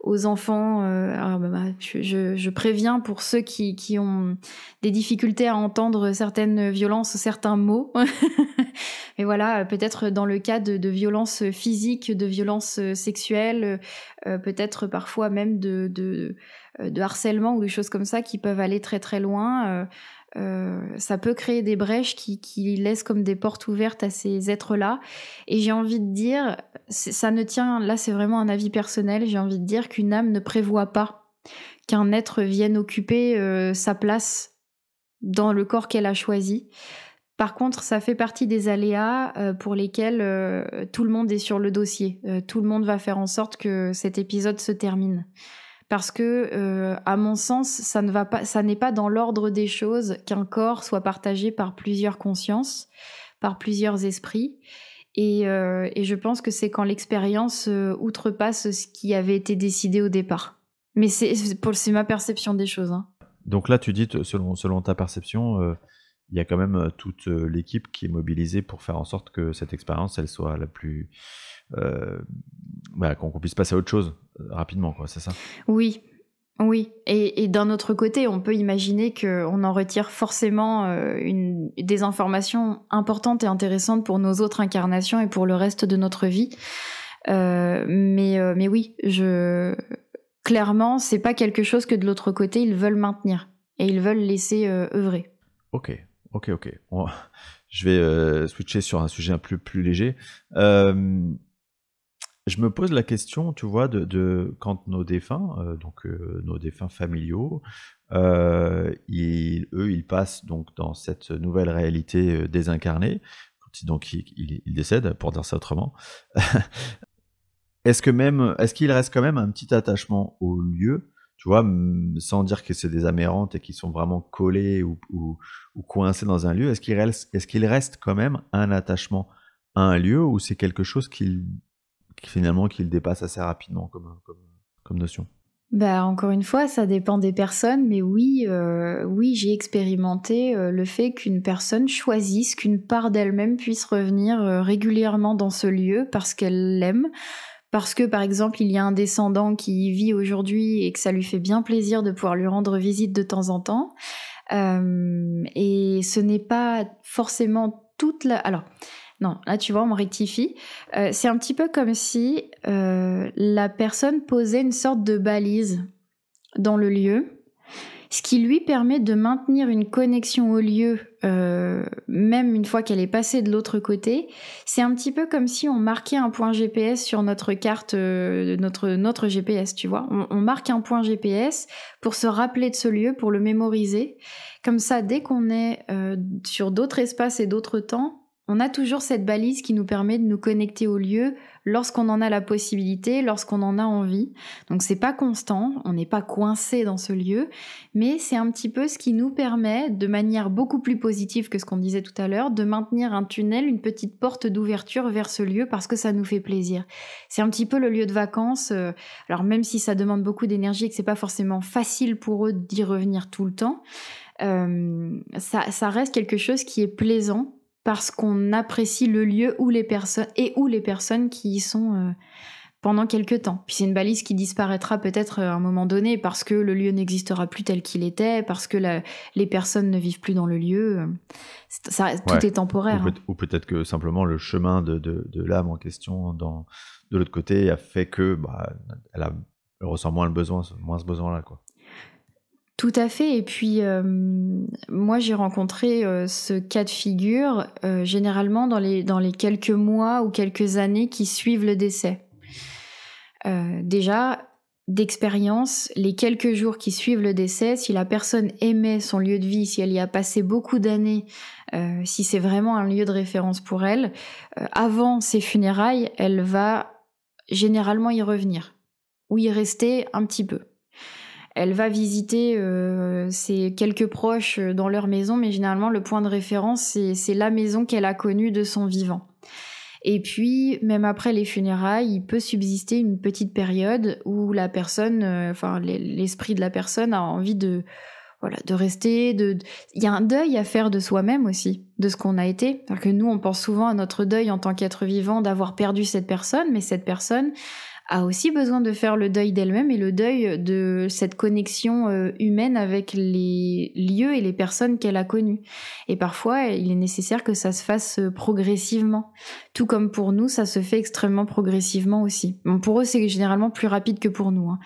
aux enfants, ah, bah, bah, je, préviens pour ceux qui, qui, ont des difficultés à entendre certaines violences, certains mots. Mais voilà, peut-être dans le cas de, violences physiques, de violences sexuelles, peut-être parfois même de, de, harcèlement ou des choses comme ça qui peuvent aller très très loin. Euh, ça peut créer des brèches qui, laissent comme des portes ouvertes à ces êtres-là. Et j'ai envie de dire, ça ne tient, là c'est vraiment un avis personnel, j'ai envie de dire qu'une âme ne prévoit pas qu'un être vienne occuper euh, sa place dans le corps qu'elle a choisi. Par contre, ça fait partie des aléas euh, pour lesquels tout le monde est sur le dossier. tout le monde va faire en sorte que cet épisode se termine parce que euh, à mon sens ça n'est pas dans l'ordre des choses qu'un corps soit partagé par plusieurs consciences par plusieurs esprits et, euh, je pense que c'est quand l'expérience euh, outrepasse ce qui avait été décidé au départ mais c'est ma perception des choses hein. donc là tu dis selon selon ta perception il y a quand même euh, toute euh, l'équipe qui est mobilisée pour faire en sorte que cette expérience, elle soit la plus. Euh, bah, qu'on puisse passer à autre chose rapidement, quoi, c'est ça Oui. Oui, et, d'un autre côté, on peut imaginer qu'on en retire forcément une, des informations importantes et intéressantes pour nos autres incarnations et pour le reste de notre vie. mais, mais oui, je... clairement, c'est pas quelque chose que de l'autre côté, ils veulent maintenir et ils veulent laisser œuvrer. Ok, Ok, ok. Je vais euh, switcher sur un sujet un peu plus, léger. Euh, je me pose la question, tu vois, de, quand nos défunts, euh, donc nos défunts familiaux, eux, ils passent donc dans cette nouvelle réalité désincarnée, quand donc ils, décèdent, pour dire ça autrement. est-ce que même, est-ce qu'il reste quand même un petit attachement au lieu tu vois, sans dire que c'est des amérantes et qui sont vraiment collés ou, coincés dans un lieu, est-ce qu'il reste, quand même un attachement à un lieu ou c'est quelque chose qui qu finalement qu'il dépasse assez rapidement comme, notion bah, encore une fois, ça dépend des personnes, mais oui, euh, oui, j'ai expérimenté euh, le fait qu'une personne choisisse qu'une part d'elle-même puisse revenir euh, régulièrement dans ce lieu parce qu'elle l'aime, parce que par exemple il y a un descendant qui y vit aujourd'hui et que ça lui fait bien plaisir de pouvoir lui rendre visite de temps en temps. Euh, et ce n'est pas forcément toute la... Alors, non, là tu vois, on rectifie. Euh, c'est un petit peu comme si euh, la personne posait une sorte de balise dans le lieu ce qui lui permet de maintenir une connexion au lieu, euh, même une fois qu'elle est passée de l'autre côté. C'est un petit peu comme si on marquait un point GPS sur notre carte, euh, notre, notre GPS, tu vois. On, marque un point GPS pour se rappeler de ce lieu, pour le mémoriser. Comme ça, dès qu'on est euh, sur d'autres espaces et d'autres temps, on a toujours cette balise qui nous permet de nous connecter au lieu lorsqu'on en a la possibilité, lorsqu'on en a envie. Donc c'est pas constant, on n'est pas coincé dans ce lieu, mais c'est un petit peu ce qui nous permet, de manière beaucoup plus positive que ce qu'on disait tout à l'heure, de maintenir un tunnel, une petite porte d'ouverture vers ce lieu parce que ça nous fait plaisir. C'est un petit peu le lieu de vacances. Euh, alors même si ça demande beaucoup d'énergie et que c'est pas forcément facile pour eux d'y revenir tout le temps. Euh, ça reste quelque chose qui est plaisant parce qu'on apprécie le lieu ou les personnes et où les personnes qui y sont euh, pendant quelques temps. Puis c'est une balise qui disparaîtra peut-être euh, à un moment donné parce que le lieu n'existera plus tel qu'il était, parce que les personnes ne vivent plus dans le lieu. Euh. tout est temporaire. Ou, hein. peut, être que simplement le chemin de, l'âme en question de l'autre côté a fait que bah, elle ressent moins le besoin, moins ce besoin-là. Quoi. Tout à fait. Et puis, euh, moi, j'ai rencontré euh, ce cas de figure euh, généralement dans les, dans les quelques mois ou quelques années qui suivent le décès. déjà, d'expérience, les quelques jours qui suivent le décès, si la personne aimait son lieu de vie, si elle y a passé beaucoup d'années, si c'est vraiment un lieu de référence pour elle, avant ses funérailles, elle va généralement y revenir ou y rester un petit peu. Elle va visiter euh, ses quelques proches euh, dans leur maison, mais généralement le point de référence, c'est la maison qu'elle a connue de son vivant. Et puis, même après les funérailles, il peut subsister une petite période où la personne, euh, enfin l'esprit de la personne a envie de, voilà, de rester. De, il y a un deuil à faire de soi-même aussi, de ce qu'on a été. Parce que nous, on pense souvent à notre deuil en tant qu'être vivant d'avoir perdu cette personne, mais cette personne, a aussi besoin de faire le deuil d'elle-même et le deuil de cette connexion euh, humaine avec les lieux et les personnes qu'elle a connues. Et parfois, il est nécessaire que ça se fasse euh, progressivement. Tout comme pour nous, ça se fait extrêmement progressivement aussi. Bon, pour eux, c'est généralement plus rapide que pour nous. Hein.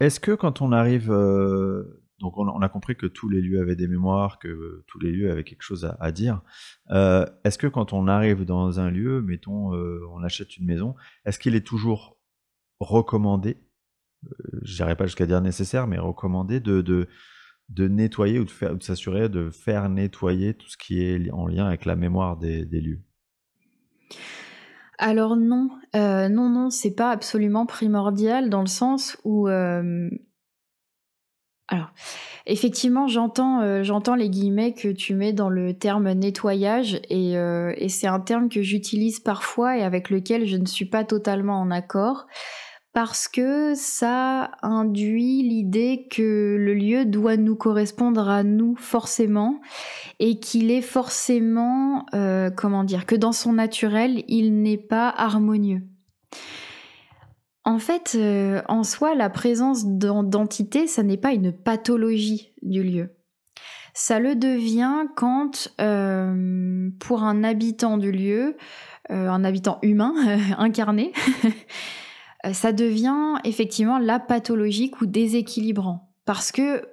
Est-ce que quand on arrive... Euh, donc on, a compris que tous les lieux avaient des mémoires, que tous les lieux avaient quelque chose à, dire. est-ce que quand on arrive dans un lieu, mettons, on achète une maison, est-ce qu'il est toujours recommander euh, je n'irai pas jusqu'à dire nécessaire, mais recommander de, de, de nettoyer ou de, faire, de s'assurer de faire nettoyer tout ce qui est en lien avec la mémoire des, des lieux alors non, euh, non, non, c'est pas absolument primordial dans le sens où euh, Alors, effectivement, j'entends, euh, j'entends les guillemets que tu mets dans le terme nettoyage et, et c'est un terme que j'utilise parfois et avec lequel je ne suis pas totalement en accord parce que ça induit l'idée que le lieu doit nous correspondre à nous forcément et qu'il est forcément, euh, comment dire, que dans son naturel, il n'est pas harmonieux. En fait, euh, en soi, la présence d'entité, ça n'est pas une pathologie du lieu. Ça le devient quand, euh, pour un habitant du lieu, un habitant humain incarné, Euh, ça devient effectivement la pathologique ou déséquilibrant. Parce que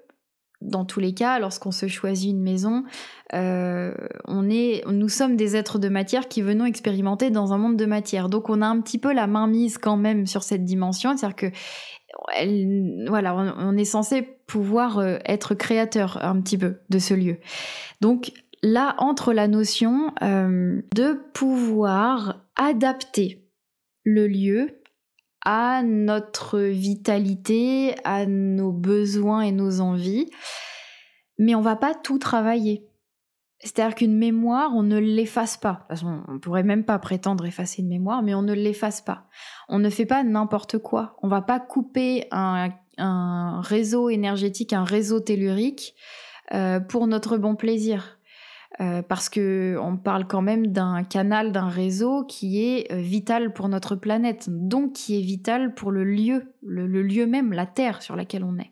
dans tous les cas, lorsqu'on se choisit une maison, euh, on est, nous sommes des êtres de matière qui venons expérimenter dans un monde de matière. Donc on a un petit peu la main mise quand même sur cette dimension, c'est-à-dire que voilà, on, est censé pouvoir euh, être créateur un petit peu de ce lieu. Donc là entre la notion de pouvoir adapter le lieu à notre vitalité, à nos besoins et nos envies, mais on va pas tout travailler. C'est-à-dire qu'une mémoire, on ne l'efface pas. on ne pourrait même pas prétendre effacer une mémoire, mais on ne l'efface pas. On ne fait pas n'importe quoi. On va pas couper un, réseau énergétique, un réseau tellurique euh, pour notre bon plaisir. Euh, parce que on parle quand même d'un canal, d'un réseau qui est euh, vital pour notre planète, donc qui est vital pour le lieu, le, lieu même, la terre sur laquelle on est.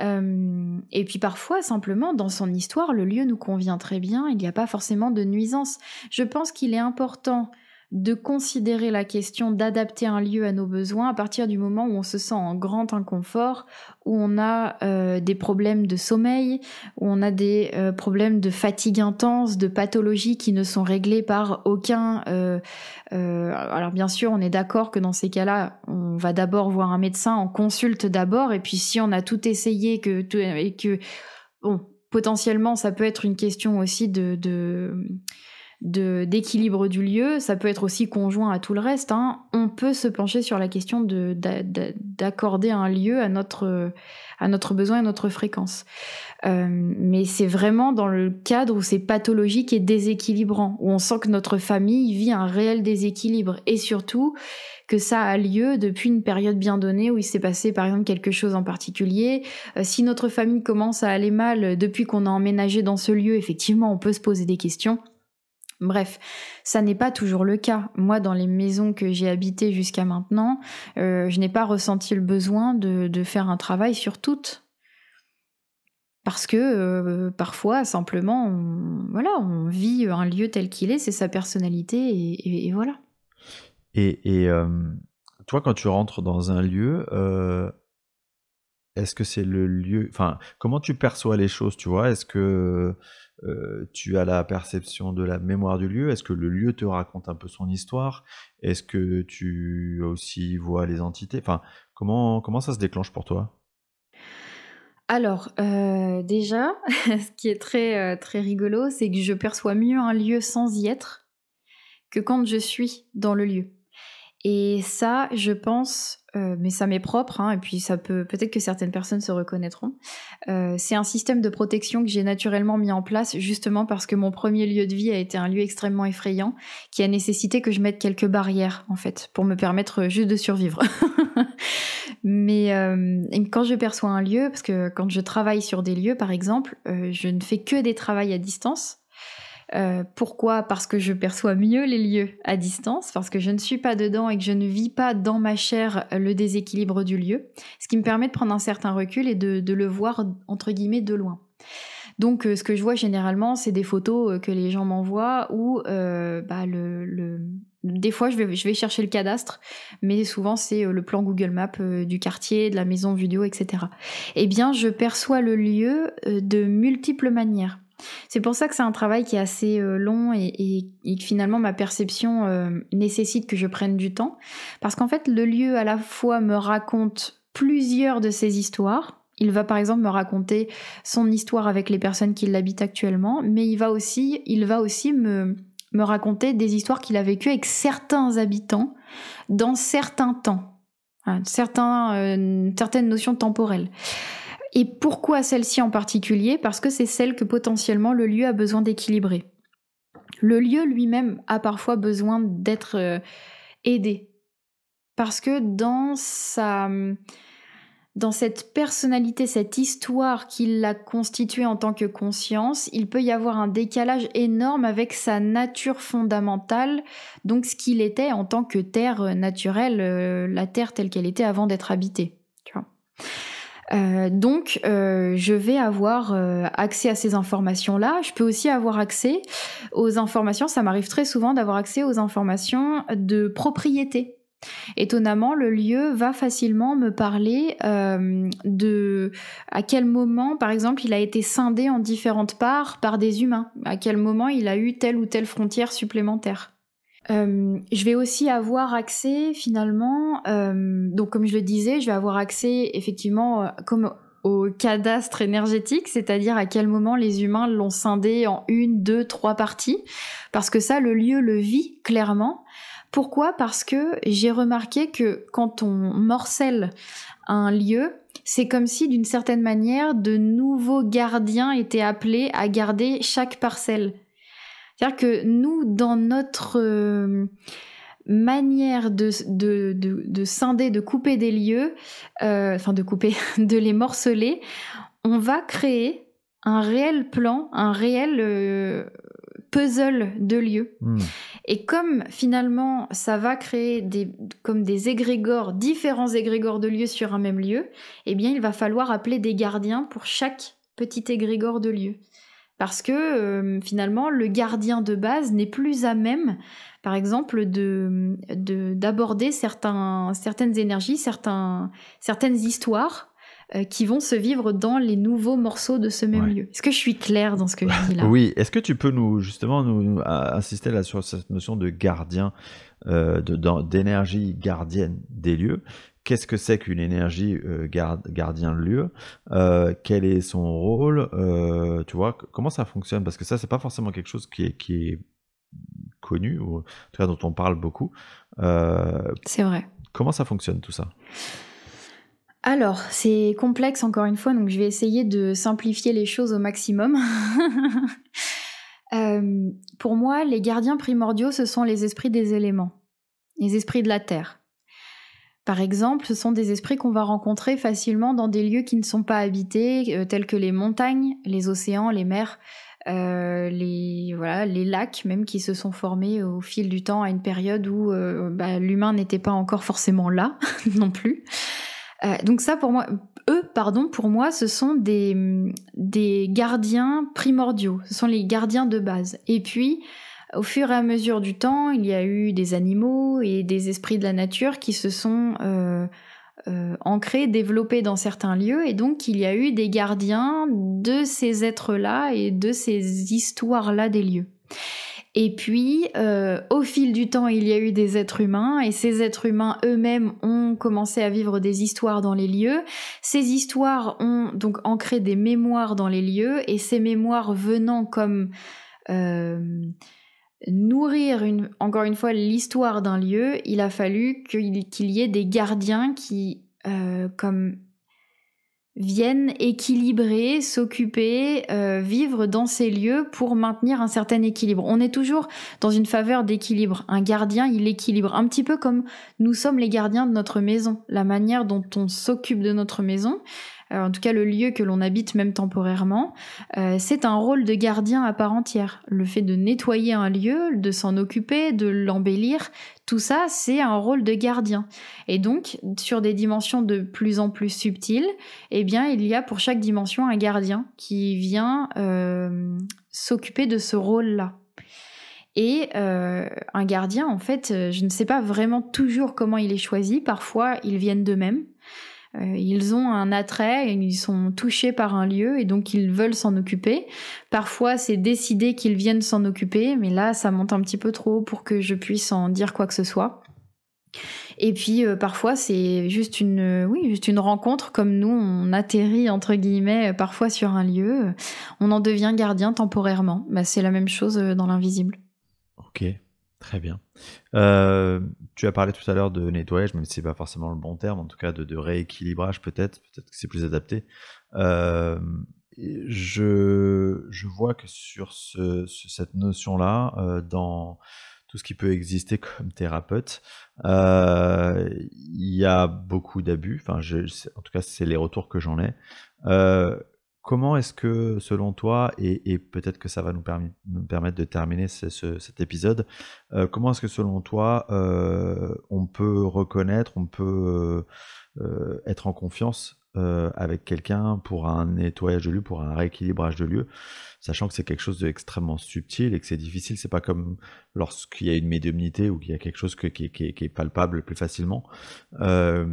Euh, et puis parfois, simplement, dans son histoire, le lieu nous convient très bien, il n'y a pas forcément de nuisance. Je pense qu'il est important de considérer la question d'adapter un lieu à nos besoins à partir du moment où on se sent en grand inconfort, où on a euh, des problèmes de sommeil, où on a des euh, problèmes de fatigue intense, de pathologies qui ne sont réglées par aucun... Euh, alors bien sûr, on est d'accord que dans ces cas-là, on va d'abord voir un médecin, on consulte d'abord, et puis si on a tout essayé que, et que... Bon, potentiellement, ça peut être une question aussi de d'équilibre du lieu, ça peut être aussi conjoint à tout le reste, hein. on peut se pencher sur la question d'accorder un lieu à notre, à notre besoin, à notre fréquence. Euh, mais c'est vraiment dans le cadre où c'est pathologique et déséquilibrant, où on sent que notre famille vit un réel déséquilibre et surtout que ça a lieu depuis une période bien donnée où il s'est passé par exemple quelque chose en particulier. Euh, si notre famille commence à aller mal depuis qu'on a emménagé dans ce lieu, effectivement, on peut se poser des questions. Bref, ça n'est pas toujours le cas. Moi, dans les maisons que j'ai habitées jusqu'à maintenant, euh, je n'ai pas ressenti le besoin de, faire un travail sur toutes. Parce que euh, parfois, simplement, on, voilà, on vit un lieu tel qu'il est, c'est sa personnalité, et, voilà. Et, euh, toi, quand tu rentres dans un lieu, est-ce que c'est le lieu. Enfin, comment tu perçois les choses, tu vois Est-ce que euh, tu as la perception de la mémoire du lieu Est-ce que le lieu te raconte un peu son histoire Est-ce que tu aussi vois les entités Enfin, comment, comment ça se déclenche pour toi alors, euh, déjà, ce qui est très, euh, très rigolo, c'est que je perçois mieux un lieu sans y être que quand je suis dans le lieu. Et ça, je pense, euh, mais ça m'est propre, hein, et puis ça peut peut-être que certaines personnes se reconnaîtront. Euh, c'est un système de protection que j'ai naturellement mis en place justement parce que mon premier lieu de vie a été un lieu extrêmement effrayant qui a nécessité que je mette quelques barrières en fait pour me permettre juste de survivre. mais euh, quand je perçois un lieu, parce que quand je travaille sur des lieux par exemple, je ne fais que des travails à distance euh, pourquoi Parce que je perçois mieux les lieux à distance, parce que je ne suis pas dedans et que je ne vis pas dans ma chair euh, le déséquilibre du lieu, ce qui me permet de prendre un certain recul et de, le voir entre guillemets de loin. Donc euh, ce que je vois généralement, c'est des photos que les gens m'envoient ou bah, le, des fois je vais, je vais, chercher le cadastre, mais souvent c'est le plan Google Maps du quartier, de la maison vidéo, etc. Eh bien, je perçois le lieu de multiples manières. C'est pour ça que c'est un travail qui est assez euh, long et, que finalement ma perception euh, nécessite que je prenne du temps. Parce qu'en fait, le lieu à la fois me raconte plusieurs de ses histoires. Il va par exemple me raconter son histoire avec les personnes qui l'habitent actuellement, mais il va aussi, il va aussi me, raconter des histoires qu'il a vécues avec certains habitants dans certains temps, hein, euh, certaines notions temporelles. Et pourquoi celle-ci en particulier Parce que c'est celle que potentiellement le lieu a besoin d'équilibrer. Le lieu lui-même a parfois besoin d'être euh, aidé. Parce que dans sa dans cette personnalité, cette histoire qu'il a constituée en tant que conscience, il peut y avoir un décalage énorme avec sa nature fondamentale, donc ce qu'il était en tant que terre euh, naturelle, euh, la terre telle qu'elle était avant d'être habitée. Tu vois. Euh, donc, euh, je vais avoir euh, accès à ces informations-là. Je peux aussi avoir accès aux informations. Ça m'arrive très souvent d'avoir accès aux informations de propriété. Étonnamment, le lieu va facilement me parler de à quel moment, par exemple, il a été scindé en différentes parts par des humains, à quel moment il a eu telle ou telle frontière supplémentaire. Euh, je vais aussi avoir accès finalement, euh, donc comme je le disais, je vais avoir accès effectivement euh, comme au cadastre énergétique, c'est-à-dire à quel moment les humains l'ont scindé en une, deux, trois parties, parce que ça, le lieu le vit clairement. Pourquoi Parce que j'ai remarqué que quand on morcelle un lieu, c'est comme si d'une certaine manière de nouveaux gardiens étaient appelés à garder chaque parcelle. C'est-à-dire que nous, dans notre euh, manière de, de, scinder, de couper des lieux, euh, enfin de couper, de les morceler, on va créer un réel plan, un réel euh, puzzle de lieux. Hmm. Et comme finalement ça va créer des, comme des égrégores, différents égrégores de lieux sur un même lieu, eh bien il va falloir appeler des gardiens pour chaque petit égrégore de lieu parce que euh, finalement le gardien de base n'est plus à même, par exemple, de d'aborder certains, certaines énergies, certaines histoires euh, qui vont se vivre dans les nouveaux morceaux de ce même lieu. Est-ce que je suis claire dans ce que je dis là Oui. Est-ce que tu peux nous justement nous, insister sur cette notion de gardien euh, d'énergie gardienne des lieux qu'est-ce que c'est qu'une énergie euh, gardien de lieu, euh, quel est son rôle, euh, tu vois, comment ça fonctionne, parce que ça, c'est pas forcément quelque chose qui est, qui est connu, ou en tout cas dont on parle beaucoup. c'est vrai. Comment ça fonctionne tout ça alors, c'est complexe encore une fois, donc je vais essayer de simplifier les choses au maximum. pour moi, les gardiens primordiaux, ce sont les esprits des éléments, les esprits de la terre. Par exemple, ce sont des esprits qu'on va rencontrer facilement dans des lieux qui ne sont pas habités, euh, tels que les montagnes, les océans, les mers, euh, les, voilà, les lacs même qui se sont formés au fil du temps à une période où euh, bah, l'humain n'était pas encore forcément là non plus. donc ça pour moi, eux, pardon, pour moi, ce sont des, des gardiens primordiaux, ce sont les gardiens de base. Et puis, au fur et à mesure du temps, il y a eu des animaux et des esprits de la nature qui se sont euh, euh, ancrés, développés dans certains lieux, et donc il y a eu des gardiens de ces êtres-là et de ces histoires-là des lieux. Et puis, euh, au fil du temps, il y a eu des êtres humains, et ces êtres humains eux-mêmes ont commencé à vivre des histoires dans les lieux. Ces histoires ont donc ancré des mémoires dans les lieux, et ces mémoires venant comme nourrir une, encore une fois l'histoire d'un lieu, il a fallu qu'il y ait des gardiens qui, euh, comme viennent équilibrer, s'occuper, euh, vivre dans ces lieux pour maintenir un certain équilibre. On est toujours dans une faveur d'équilibre. Un gardien, il équilibre un petit peu comme nous sommes les gardiens de notre maison. La manière dont on s'occupe de notre maison, euh, en tout cas le lieu que l'on habite même temporairement, euh, c'est un rôle de gardien à part entière. Le fait de nettoyer un lieu, de s'en occuper, de l'embellir, tout ça, c'est un rôle de gardien. Et donc, sur des dimensions de plus en plus subtiles, eh bien, il y a pour chaque dimension un gardien qui vient euh, s'occuper de ce rôle-là. Et un gardien, en fait, je ne sais pas vraiment toujours comment il est choisi. Parfois, ils viennent d'eux-mêmes. Euh, ils ont un attrait, ils sont touchés par un lieu et donc ils veulent s'en occuper. Parfois, c'est décidé qu'ils viennent s'en occuper, mais là, ça monte un petit peu trop pour que je puisse en dire quoi que ce soit. Et puis euh, parfois c'est juste une euh, oui juste une rencontre comme nous on atterrit entre guillemets parfois sur un lieu on en devient gardien temporairement bah, c'est la même chose dans l'invisible. Ok Très bien. Euh, tu as parlé tout à l'heure de nettoyage, même si c'est pas forcément le bon terme, en tout cas de, rééquilibrage peut-être, peut-être que c'est plus adapté. Euh, je, vois que sur cette notion-là, euh, dans tout ce qui peut exister comme thérapeute, il y a beaucoup d'abus. Enfin, en tout cas, c'est les retours que j'en ai. Comment est-ce que, selon toi, et, peut-être que ça va nous, permettre de terminer cet épisode, euh, comment est-ce que, selon toi, euh, on peut reconnaître, on peut euh, être en confiance euh, avec quelqu'un pour un nettoyage de lieu, pour un rééquilibrage de lieu, sachant que c'est quelque chose d'extrêmement subtil et que c'est difficile. C'est pas comme lorsqu'il y a une médiumnité ou qu'il y a quelque chose qui, qui, est palpable plus facilement. Euh,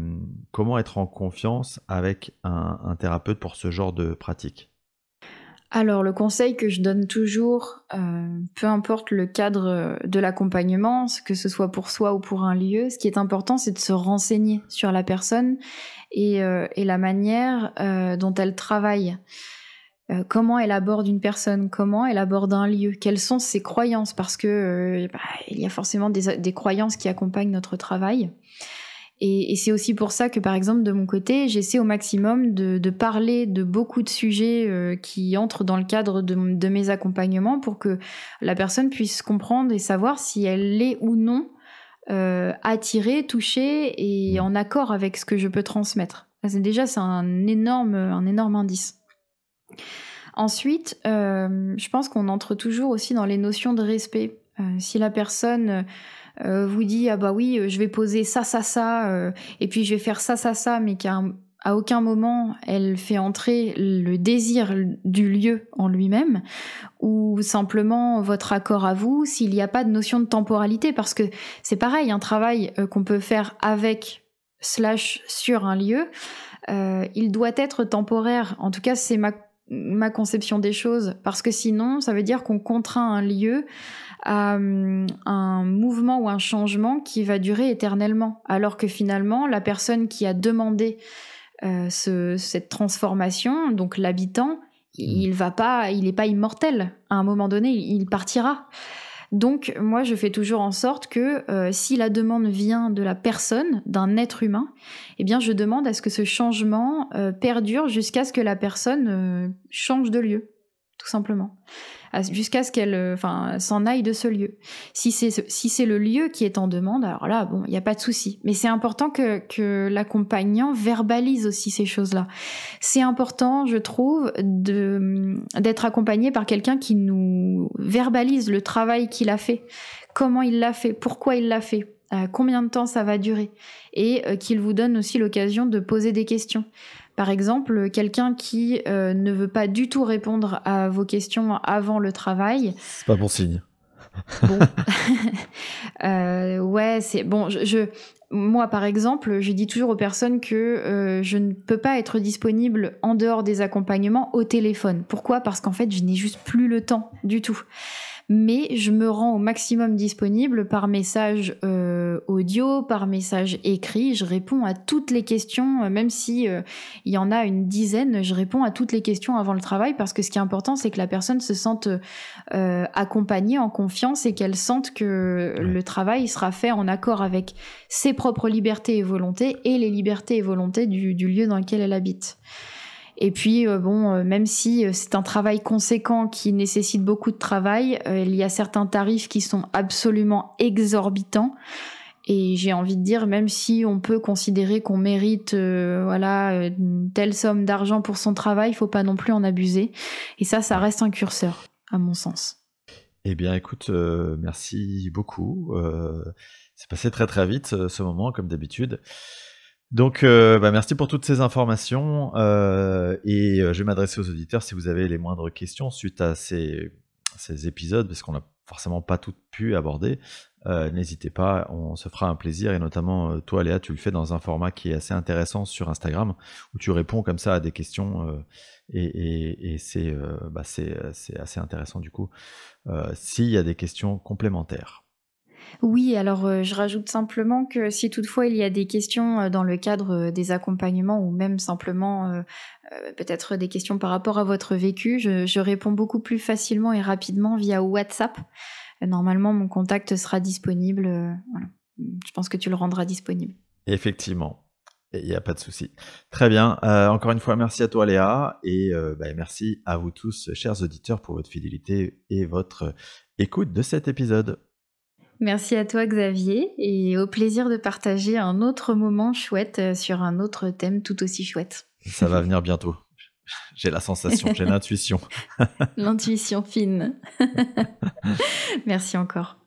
comment être en confiance avec un, thérapeute pour ce genre de pratique alors le conseil que je donne toujours, euh, peu importe le cadre de l'accompagnement, que ce soit pour soi ou pour un lieu, ce qui est important c'est de se renseigner sur la personne euh, et, la manière euh, dont elle travaille. Euh, comment elle aborde une personne, comment elle aborde un lieu, quelles sont ses croyances, parce que bah, il y a forcément des, croyances qui accompagnent notre travail. Et, c'est aussi pour ça que, par exemple, de mon côté, j'essaie au maximum de, parler de beaucoup de sujets qui entrent dans le cadre de, de, mes accompagnements pour que la personne puisse comprendre et savoir si elle l'est ou non euh, attiré, touché et mm. en accord avec ce que je peux transmettre. déjà c'est un énorme, un énorme indice. Ensuite, euh, je pense qu'on entre toujours aussi dans les notions de respect. Euh, si la personne vous dit ah bah oui, je vais poser ça, ça, ça, et puis je vais faire ça, ça, ça, mais y a un à aucun moment elle fait entrer le désir du lieu en lui-même, ou simplement votre accord à vous, s'il n'y a pas de notion de temporalité, parce que c'est pareil, un travail euh, qu'on peut faire avec slash sur un lieu, euh, il doit être temporaire. En tout cas, c'est ma, ma conception des choses, parce que sinon, ça veut dire qu'on contraint un lieu à hum, un mouvement ou un changement qui va durer éternellement, alors que finalement, la personne qui a demandé euh, cette transformation, donc l'habitant, il mm. va pas, il n'est pas immortel. À un moment donné, il partira. Donc moi, je fais toujours en sorte que euh, si la demande vient de la personne, d'un être humain, eh bien, je demande à ce que ce changement euh, perdure jusqu'à ce que la personne change de lieu, tout simplement jusqu'à ce qu'elle euh, enfin, s'en aille de ce lieu. Si c'est si le lieu qui est en demande, alors là, bon, il n'y a pas de souci. Mais c'est important que, que l'accompagnant verbalise aussi ces choses-là. C'est important, je trouve, d'être accompagné par quelqu'un qui nous verbalise le travail qu'il a fait, comment il l'a fait, pourquoi il l'a fait, euh, combien de temps ça va durer, et euh, qu'il vous donne aussi l'occasion de poser des questions. Par exemple, quelqu'un qui euh, ne veut pas du tout répondre à vos questions avant le travail. C'est pas bon signe. Bon. Euh, ouais, c'est bon. Je, moi, par exemple, je dis toujours aux personnes que euh, je ne peux pas être disponible en dehors des accompagnements au téléphone. Pourquoi Parce qu'en fait, je n'ai juste plus le temps du tout mais je me rends au maximum disponible par message euh, audio, par message écrit. Je réponds à toutes les questions, euh, même si euh, il y en a une dizaine. Je réponds à toutes les questions avant le travail parce que ce qui est important, c'est que la personne se sente accompagnée, en confiance et qu'elle sente que le travail sera fait en accord avec ses propres libertés et volontés et les libertés et volontés du, du lieu dans lequel elle habite. Et puis, euh, bon, euh, même si euh, c'est un travail conséquent qui nécessite beaucoup de travail, il y a certains tarifs qui sont absolument exorbitants. Et j'ai envie de dire, même si on peut considérer qu'on mérite, voilà, telle somme d'argent pour son travail, il ne faut pas non plus en abuser. Et ça, ça reste un curseur, à mon sens. Eh bien, écoute, merci beaucoup. c'est passé très très vite ce moment, comme d'habitude. Donc, euh, bah, merci pour toutes ces informations. Euh, et euh, je vais m'adresser aux auditeurs si vous avez les moindres questions suite à ces, épisodes, parce qu'on n'a forcément pas toutes pu aborder. N'hésitez pas, on se fera un plaisir. Et notamment, toi, Léa, tu le fais dans un format qui est assez intéressant sur Instagram, où tu réponds comme ça à des questions. et, bah, c'est assez intéressant, du coup, s'il y a des questions complémentaires. Oui, alors euh, je rajoute simplement que si toutefois il y a des questions euh, dans le cadre euh, des accompagnements ou même simplement peut-être des questions par rapport à votre vécu, je, réponds beaucoup plus facilement et rapidement via WhatsApp. Normalement, mon contact sera disponible. Je pense que tu le rendras disponible. Effectivement. Il n'y a pas de souci. Très bien. encore une fois, merci à toi Léa et bah, merci à vous tous, chers auditeurs, pour votre fidélité et votre écoute de cet épisode. Merci à toi Xavier et au plaisir de partager un autre moment chouette euh, sur un autre thème tout aussi chouette. Ça va venir bientôt. J'ai la sensation, j'ai l'intuition. l'intuition fine. Merci encore.